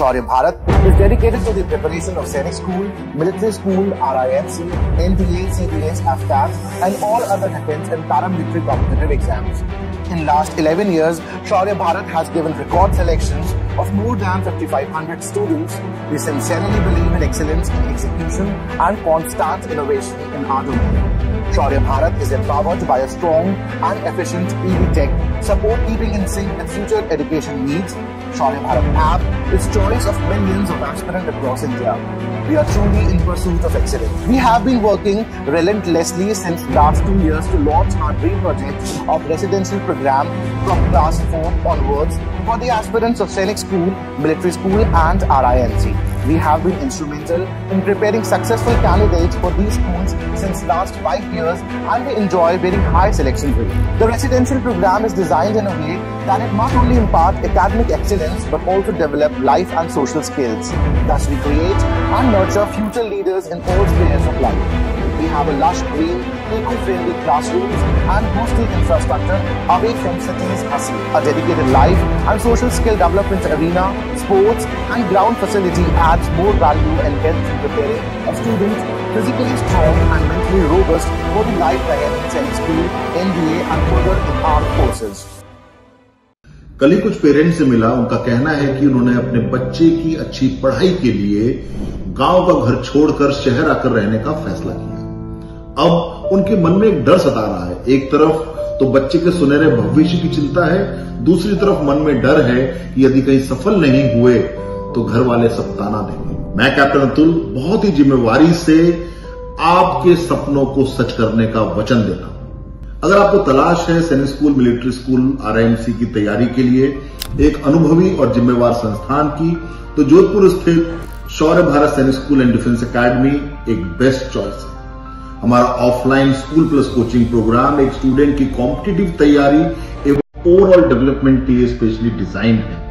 Shaurya Bharat is dedicated to the preparation of Sainik School, Military School, RIMC, NDA, CDS, AFTAF and all other defence and paramilitary competitive exams in last 11 years, Shaurya Bharat has given record selections of more than 5,500 students. We sincerely believe in excellence in execution and constant innovation in our domain. Shaurya Bharat is empowered by a strong and efficient EV tech support keeping in sync with future education needs. Shaurya Bharat app is choice of millions of aspirants across India. We are truly in pursuit of excellence. We have been working relentlessly since last two years to launch our dream project of residential program from class 4 onwards for the aspirants of Scenic School, Military School and RINC. We have been instrumental in preparing successful candidates for these schools since last five years and we enjoy very high selection rate. The residential program is designed in a way that it not only impart academic excellence but also develop life and social skills. Thus we create and nurture future leaders in all spheres of life. we have a lush green, eco-friendly classrooms and boosted infrastructure away from cities as A dedicated life and social skill development arena, sports and ground facility adds more value and health in preparing a student physically strong and mentally robust for the life ahead in school, NBA and further in armed forces. कल ही कुछ parents से मिला उनका कहना है कि उन्होंने अपने बच्चे की अच्छी पढ़ाई के लिए गांव का घर छोड़कर शहर आकर रहने का फैसला किया अब उनके मन में एक डर सता रहा है एक तरफ तो बच्चे के सुनहरे भविष्य की चिंता है दूसरी तरफ मन में डर है कि यदि कहीं सफल नहीं हुए तो घर वाले सब ताना देंगे मैं कैप्टन अतुल बहुत ही जिम्मेवारी से आपके सपनों को सच करने का वचन देता हूं अगर आपको तलाश है सैनिक स्कूल मिलिट्री स्कूल आर की तैयारी के लिए एक अनुभवी और जिम्मेवार संस्थान की तो जोधपुर स्थित Shaurya Bharat Sainik school and defence academy एक बेस्ट चॉइस है हमारा offline school plus coaching program एक स्टूडेंट की कॉम्पिटेटिव तैयारी एवं ओवरऑल डेवलपमेंट के लिए स्पेशली डिजाइन है